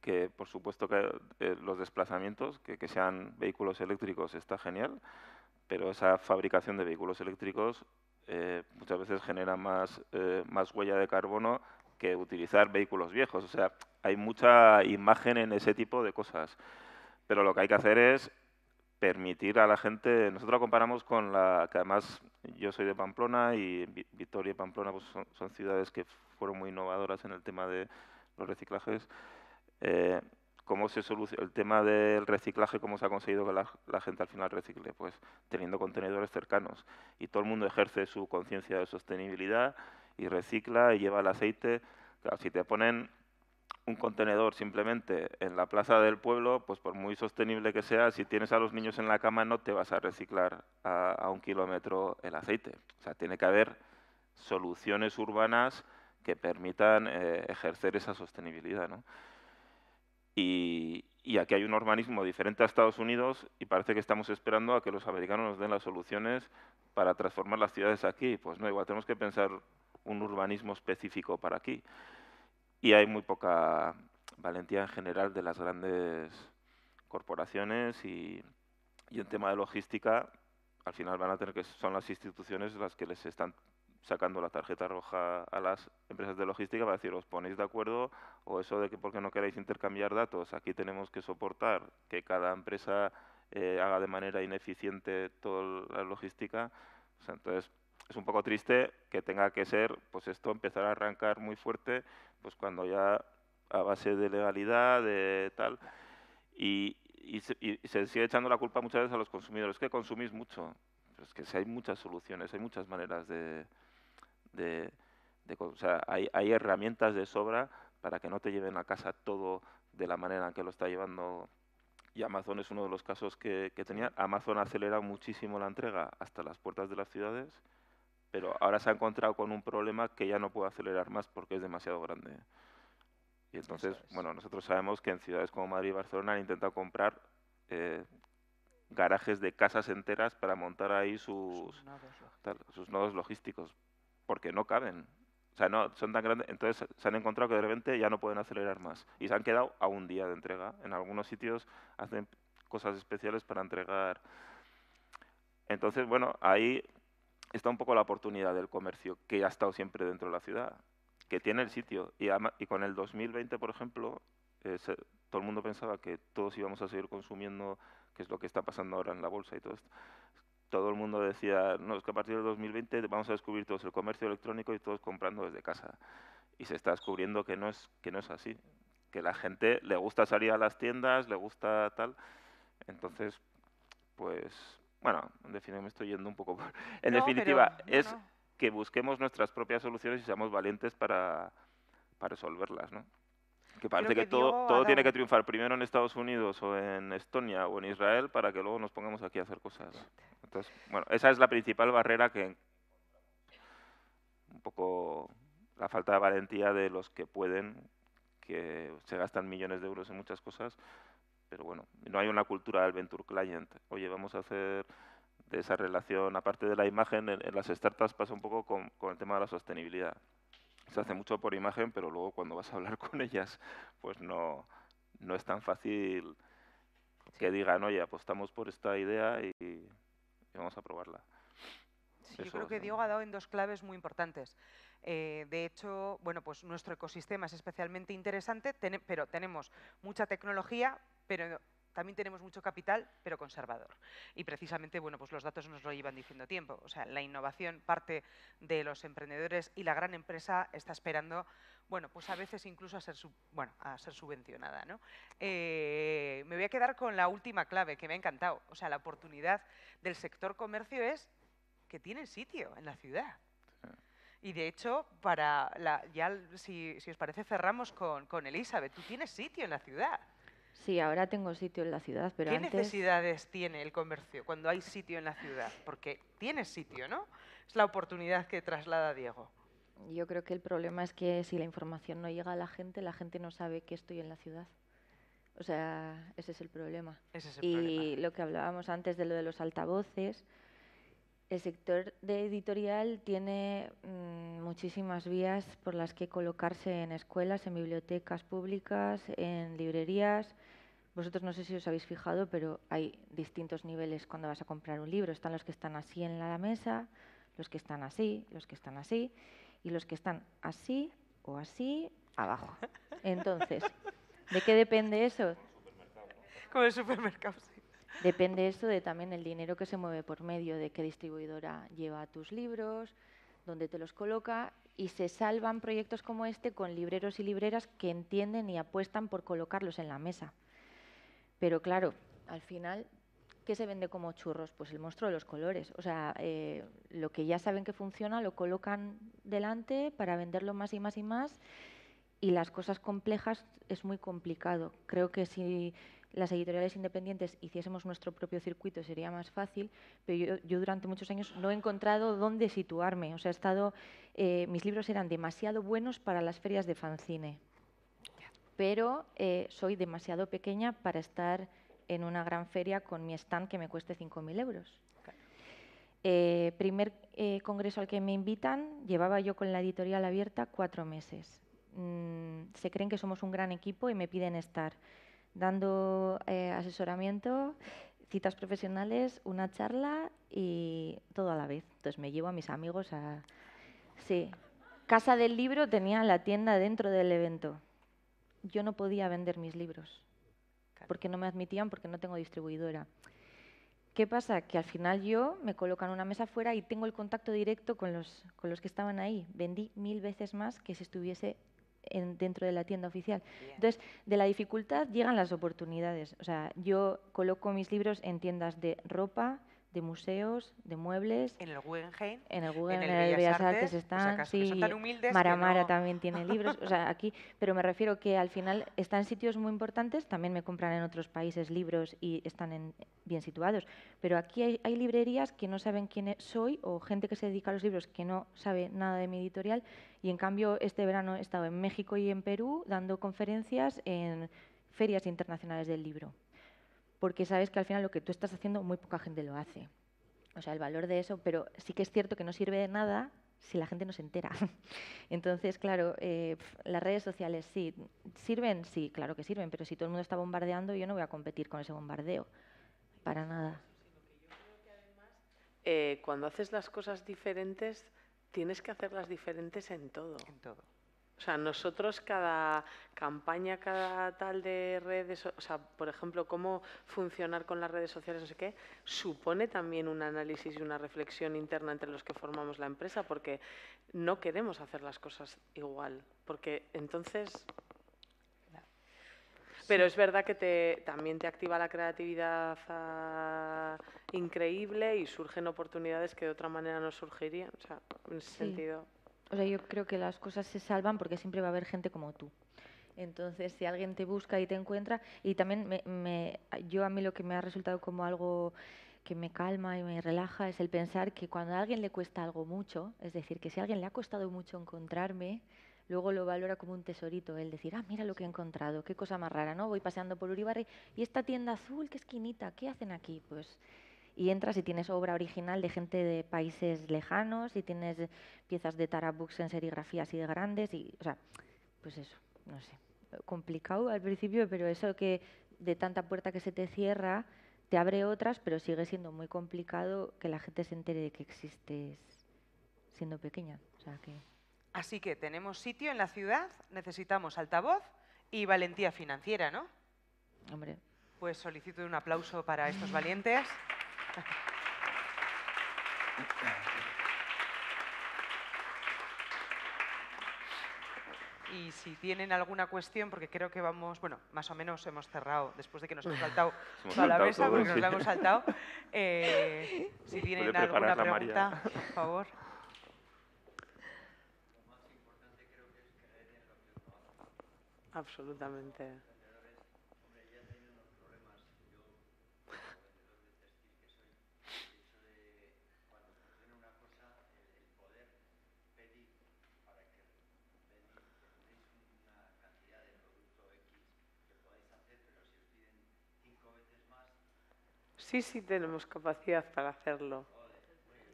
que por supuesto que eh, los desplazamientos, que, sean vehículos eléctricos está genial, pero esa fabricación de vehículos eléctricos eh, muchas veces genera más, eh, más huella de carbono que utilizar vehículos viejos. O sea, hay mucha imagen en ese tipo de cosas. Pero lo que hay que hacer es permitir a la gente, nosotros lo comparamos con la, que además yo soy de Pamplona y Vitoria y Pamplona pues, son, ciudades que fueron muy innovadoras en el tema de los reciclajes. Eh, ¿Cómo se soluciona el tema del reciclaje? ¿Cómo se ha conseguido que la, gente al final recicle? Pues teniendo contenedores cercanos y todo el mundo ejerce su conciencia de sostenibilidad y recicla y lleva el aceite. si te ponen un contenedor simplemente en la plaza del pueblo, pues por muy sostenible que sea, si tienes a los niños en la cama no te vas a reciclar a, un kilómetro el aceite. O sea, tiene que haber soluciones urbanas que permitan eh, ejercer esa sostenibilidad. ¿no? Y, y, aquí hay un urbanismo diferente a Estados Unidos y parece que estamos esperando a que los americanos nos den las soluciones para transformar las ciudades aquí. Pues no, igual tenemos que pensar un urbanismo específico para aquí y hay muy poca valentía en general de las grandes corporaciones y, y en tema de logística al final van a tener que son las instituciones las que les están sacando la tarjeta roja a las empresas de logística para decir, os ponéis de acuerdo o eso de que porque no queréis intercambiar datos, aquí tenemos que soportar que cada empresa eh, haga de manera ineficiente toda la logística. entonces, es un poco triste que tenga que ser, pues esto empezar a arrancar muy fuerte, pues cuando ya a base de legalidad, de tal, y, se, sigue echando la culpa muchas veces a los consumidores, que consumís mucho, pero es que si hay muchas soluciones, hay muchas maneras de, o sea, hay, herramientas de sobra para que no te lleven a casa todo de la manera en que lo está llevando y Amazon es uno de los casos que, que, tenía. Amazon acelera muchísimo la entrega hasta las puertas de las ciudades pero ahora se ha encontrado con un problema que ya no puede acelerar más porque es demasiado grande. Y entonces, bueno, nosotros sabemos que en ciudades como Madrid y Barcelona han intentado comprar eh, garajes de casas enteras para montar ahí sus, nodos, sus nodos logísticos, porque no caben. O sea, no, son tan grandes. Entonces se han encontrado que de repente ya no pueden acelerar más. Y se han quedado a un día de entrega. En algunos sitios hacen cosas especiales para entregar. Entonces, bueno, ahí está un poco la oportunidad del comercio que ha estado siempre dentro de la ciudad, que tiene el sitio. Y, y con el 2020, por ejemplo, eh, todo el mundo pensaba que todos íbamos a seguir consumiendo, que es lo que está pasando ahora en la bolsa y todo esto. Todo el mundo decía, no, es que a partir del 2020 vamos a descubrir todos el comercio electrónico y todos comprando desde casa. Y se está descubriendo que no es, que no es así, que la gente le gusta salir a las tiendas, le gusta tal. Entonces, pues bueno, en definitiva me estoy yendo un poco por... En definitiva, es que busquemos nuestras propias soluciones y seamos valientes para, para resolverlas, ¿no? Que parece que, todo, todo tiene que triunfar primero en Estados Unidos o en Estonia o en Israel para que luego nos pongamos aquí a hacer cosas. Entonces, bueno, esa es la principal barrera que un poco la falta de valentía de los que pueden, que se gastan millones de euros en muchas cosas, pero bueno, no hay una cultura del Venture Client. Oye, vamos a hacer de esa relación, aparte de la imagen, en, las startups pasa un poco con, con el tema de la sostenibilidad. Se hace mucho por imagen, pero luego cuando vas a hablar con ellas, pues no, no es tan fácil que digan, oye, apostamos por esta idea y, vamos a probarla. Sí, yo creo que Diego ha dado en dos claves muy importantes. Eh, de hecho, bueno, pues nuestro ecosistema es especialmente interesante, pero tenemos mucha tecnología, pero también tenemos mucho capital, pero conservador. Y precisamente, bueno, pues los datos nos lo llevan diciendo tiempo. O sea, la innovación parte de los emprendedores y la gran empresa está esperando, bueno, pues a veces incluso a ser, bueno, a ser subvencionada, eh, me voy a quedar con la última clave que me ha encantado. O sea, la oportunidad del sector comercio es que tiene sitio en la ciudad. Y de hecho, para ya si, os parece, cerramos con, con Elizabeth. Tú tienes sitio en la ciudad. Sí, ahora tengo sitio en la ciudad, pero ¿Qué necesidades tiene el comercio cuando hay sitio en la ciudad? Porque tiene sitio, ¿no? Es la oportunidad que traslada Diego. Yo creo que el problema es que si la información no llega a la gente, la gente no sabe que estoy en la ciudad. O sea, ese es el problema. y lo que hablábamos antes de lo de los altavoces, el sector de editorial tiene mm, muchísimas vías por las que colocarse en escuelas, en bibliotecas públicas, en librerías. Vosotros no sé si os habéis fijado, pero hay distintos niveles cuando vas a comprar un libro. Están los que están así en la mesa, los que están así, los que están así y los que están así o así abajo. Entonces, ¿de qué depende eso? Como el supermercado. Depende esto de también el dinero que se mueve por medio, de qué distribuidora lleva tus libros, dónde te los coloca y se salvan proyectos como este con libreros y libreras que entienden y apuestan por colocarlos en la mesa. Pero claro, al final, ¿qué se vende como churros? Pues el monstruo de los colores. O sea, eh, lo que ya saben que funciona lo colocan delante para venderlo más y más y más. Y las cosas complejas es muy complicado. Creo que si las editoriales independientes hiciésemos nuestro propio circuito sería más fácil, pero yo, durante muchos años no he encontrado dónde situarme. O sea, estado, eh, mis libros eran demasiado buenos para las ferias de fanzine, pero eh, soy demasiado pequeña para estar en una gran feria con mi stand que me cueste 5.000 euros. Eh, primer eh, congreso al que me invitan, llevaba yo con la editorial abierta cuatro meses. Mm, se creen que somos un gran equipo y me piden estar dando eh, asesoramiento, citas profesionales, una charla y todo a la vez. Entonces me llevo a mis amigos a... Sí. Casa del Libro tenía la tienda dentro del evento. Yo no podía vender mis libros porque no me admitían, porque no tengo distribuidora. ¿Qué pasa? Que al final yo me colocan una mesa fuera y tengo el contacto directo con los, con los que estaban ahí. Vendí mil veces más que si estuviese en, dentro de la tienda oficial. Entonces, de la dificultad llegan las oportunidades. O sea, yo coloco mis libros en tiendas de ropa, de museos, de muebles. En el Guggenheim. En el Guggenheim, en el, Artes, pues están. sí, Maramara también tiene libros. aquí, pero me refiero que al final están sitios muy importantes, también me compran en otros países libros y están bien situados. Pero aquí hay, librerías que no saben quién e-, soy o gente que se dedica a los libros que no sabe nada de mi editorial. Y en cambio, este verano he estado en México y en Perú dando conferencias en ferias internacionales del libro porque sabes que al final lo que tú estás haciendo muy poca gente lo hace. O sea, el valor de eso, pero sí que es cierto que no sirve de nada si la gente no se entera. Entonces, claro, eh, las redes sociales sí, ¿sirven? Sí, claro que sirven, pero si todo el mundo está bombardeando, yo no voy a competir con ese bombardeo, para nada. Eh, cuando haces las cosas diferentes, tienes que hacerlas diferentes En todo. O sea, nosotros cada campaña, cada tal de redes, o sea, por ejemplo, cómo funcionar con las redes sociales, no sé qué, supone también un análisis y una reflexión interna entre los que formamos la empresa, porque no queremos hacer las cosas igual, porque entonces... Pero es verdad que también te activa la creatividad ah, increíble y surgen oportunidades que de otra manera no surgirían, o sea, en ese sentido... O sea, yo creo que las cosas se salvan porque siempre va a haber gente como tú. Entonces, si alguien te busca y te encuentra, y también me, yo a mí lo que me ha resultado como algo que me calma y me relaja es el pensar que cuando a alguien le cuesta algo mucho, es decir, que si a alguien le ha costado mucho encontrarme, luego lo valora como un tesorito, el decir, ah, mira lo que he encontrado, qué cosa más rara, ¿no? Voy paseando por Uribarri y esta tienda azul, qué esquinita, ¿qué hacen aquí? Pues y entras y tienes obra original de gente de países lejanos y tienes piezas de Tarabux en serigrafía así de grandes y, o sea, pues eso, no sé, complicado al principio, pero eso que de tanta puerta que se te cierra, te abre otras, pero sigue siendo muy complicado que la gente se entere de que existes siendo pequeña. Así que tenemos sitio en la ciudad, necesitamos altavoz y valentía financiera, ¿no? Hombre. Pues solicito un aplauso para estos valientes y si tienen alguna cuestión, porque creo que vamos, bueno, más o menos hemos cerrado después de que nos ha saltado la mesa, porque nos la hemos saltado. Eh, si tienen alguna pregunta, por favor. Absolutamente. Sí, sí, tenemos capacidad para hacerlo.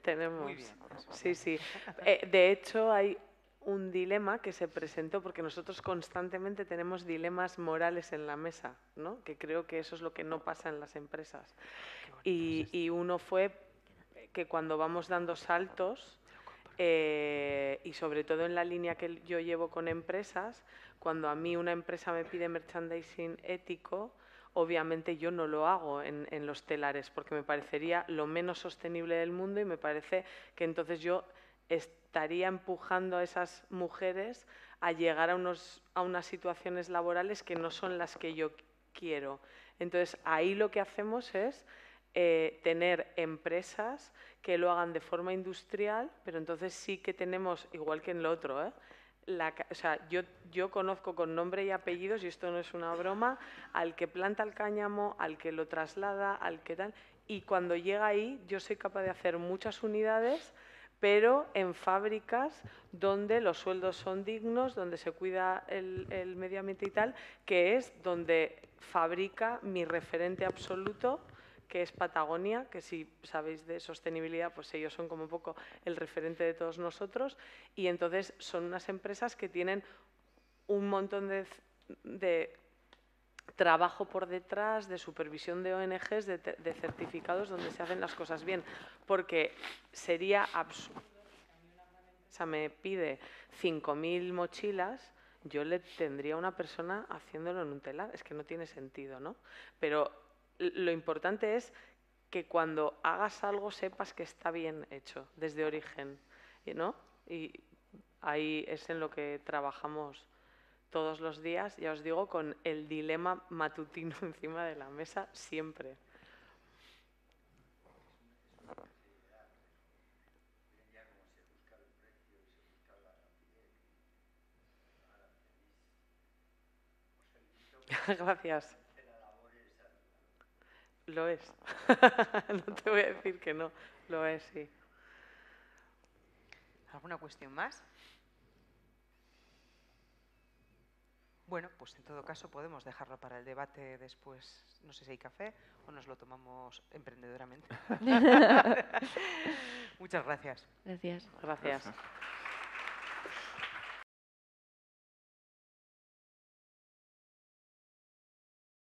Tenemos. Pues, sí, sí. Eh, de hecho, hay un dilema que se presentó porque nosotros constantemente tenemos dilemas morales en la mesa, ¿no? Que creo que eso es lo que no pasa en las empresas. Pues, y, uno fue que cuando vamos dando saltos, eh, y sobre todo en la línea que yo llevo con empresas, cuando a mí una empresa me pide merchandising ético, obviamente yo no lo hago en, los telares porque me parecería lo menos sostenible del mundo y me parece que entonces yo estaría empujando a esas mujeres a llegar a, unas situaciones laborales que no son las que yo quiero. Entonces ahí lo que hacemos es eh, tener empresas que lo hagan de forma industrial, pero entonces sí que tenemos, igual que en lo otro, ¿eh? o sea, yo, conozco con nombre y apellidos, y esto no es una broma, al que planta el cáñamo, al que lo traslada, al que tal. Y cuando llega ahí, yo soy capaz de hacer muchas unidades, pero en fábricas donde los sueldos son dignos, donde se cuida el, el medio ambiente y tal, que es donde fabrica mi referente absoluto que es Patagonia, que si sabéis de sostenibilidad, pues ellos son como un poco el referente de todos nosotros, y entonces son unas empresas que tienen un montón de, trabajo por detrás, de supervisión de ONGs, de, certificados donde se hacen las cosas bien, porque sería absurdo. O sea, me pide 5.000 mochilas, yo le tendría a una persona haciéndolo en un telar, es que no tiene sentido, ¿no? Pero lo importante es que cuando hagas algo sepas que está bien hecho desde origen, ¿no? Y ahí es en lo que trabajamos todos los días, ya os digo, con el dilema matutino encima de la mesa siempre. Gracias. Lo es. no te voy a decir que no, lo es, sí. ¿Alguna cuestión más? Bueno, pues en todo caso podemos dejarlo para el debate después, no sé si hay café o nos lo tomamos emprendedoramente. Muchas gracias. Gracias. Gracias. gracias.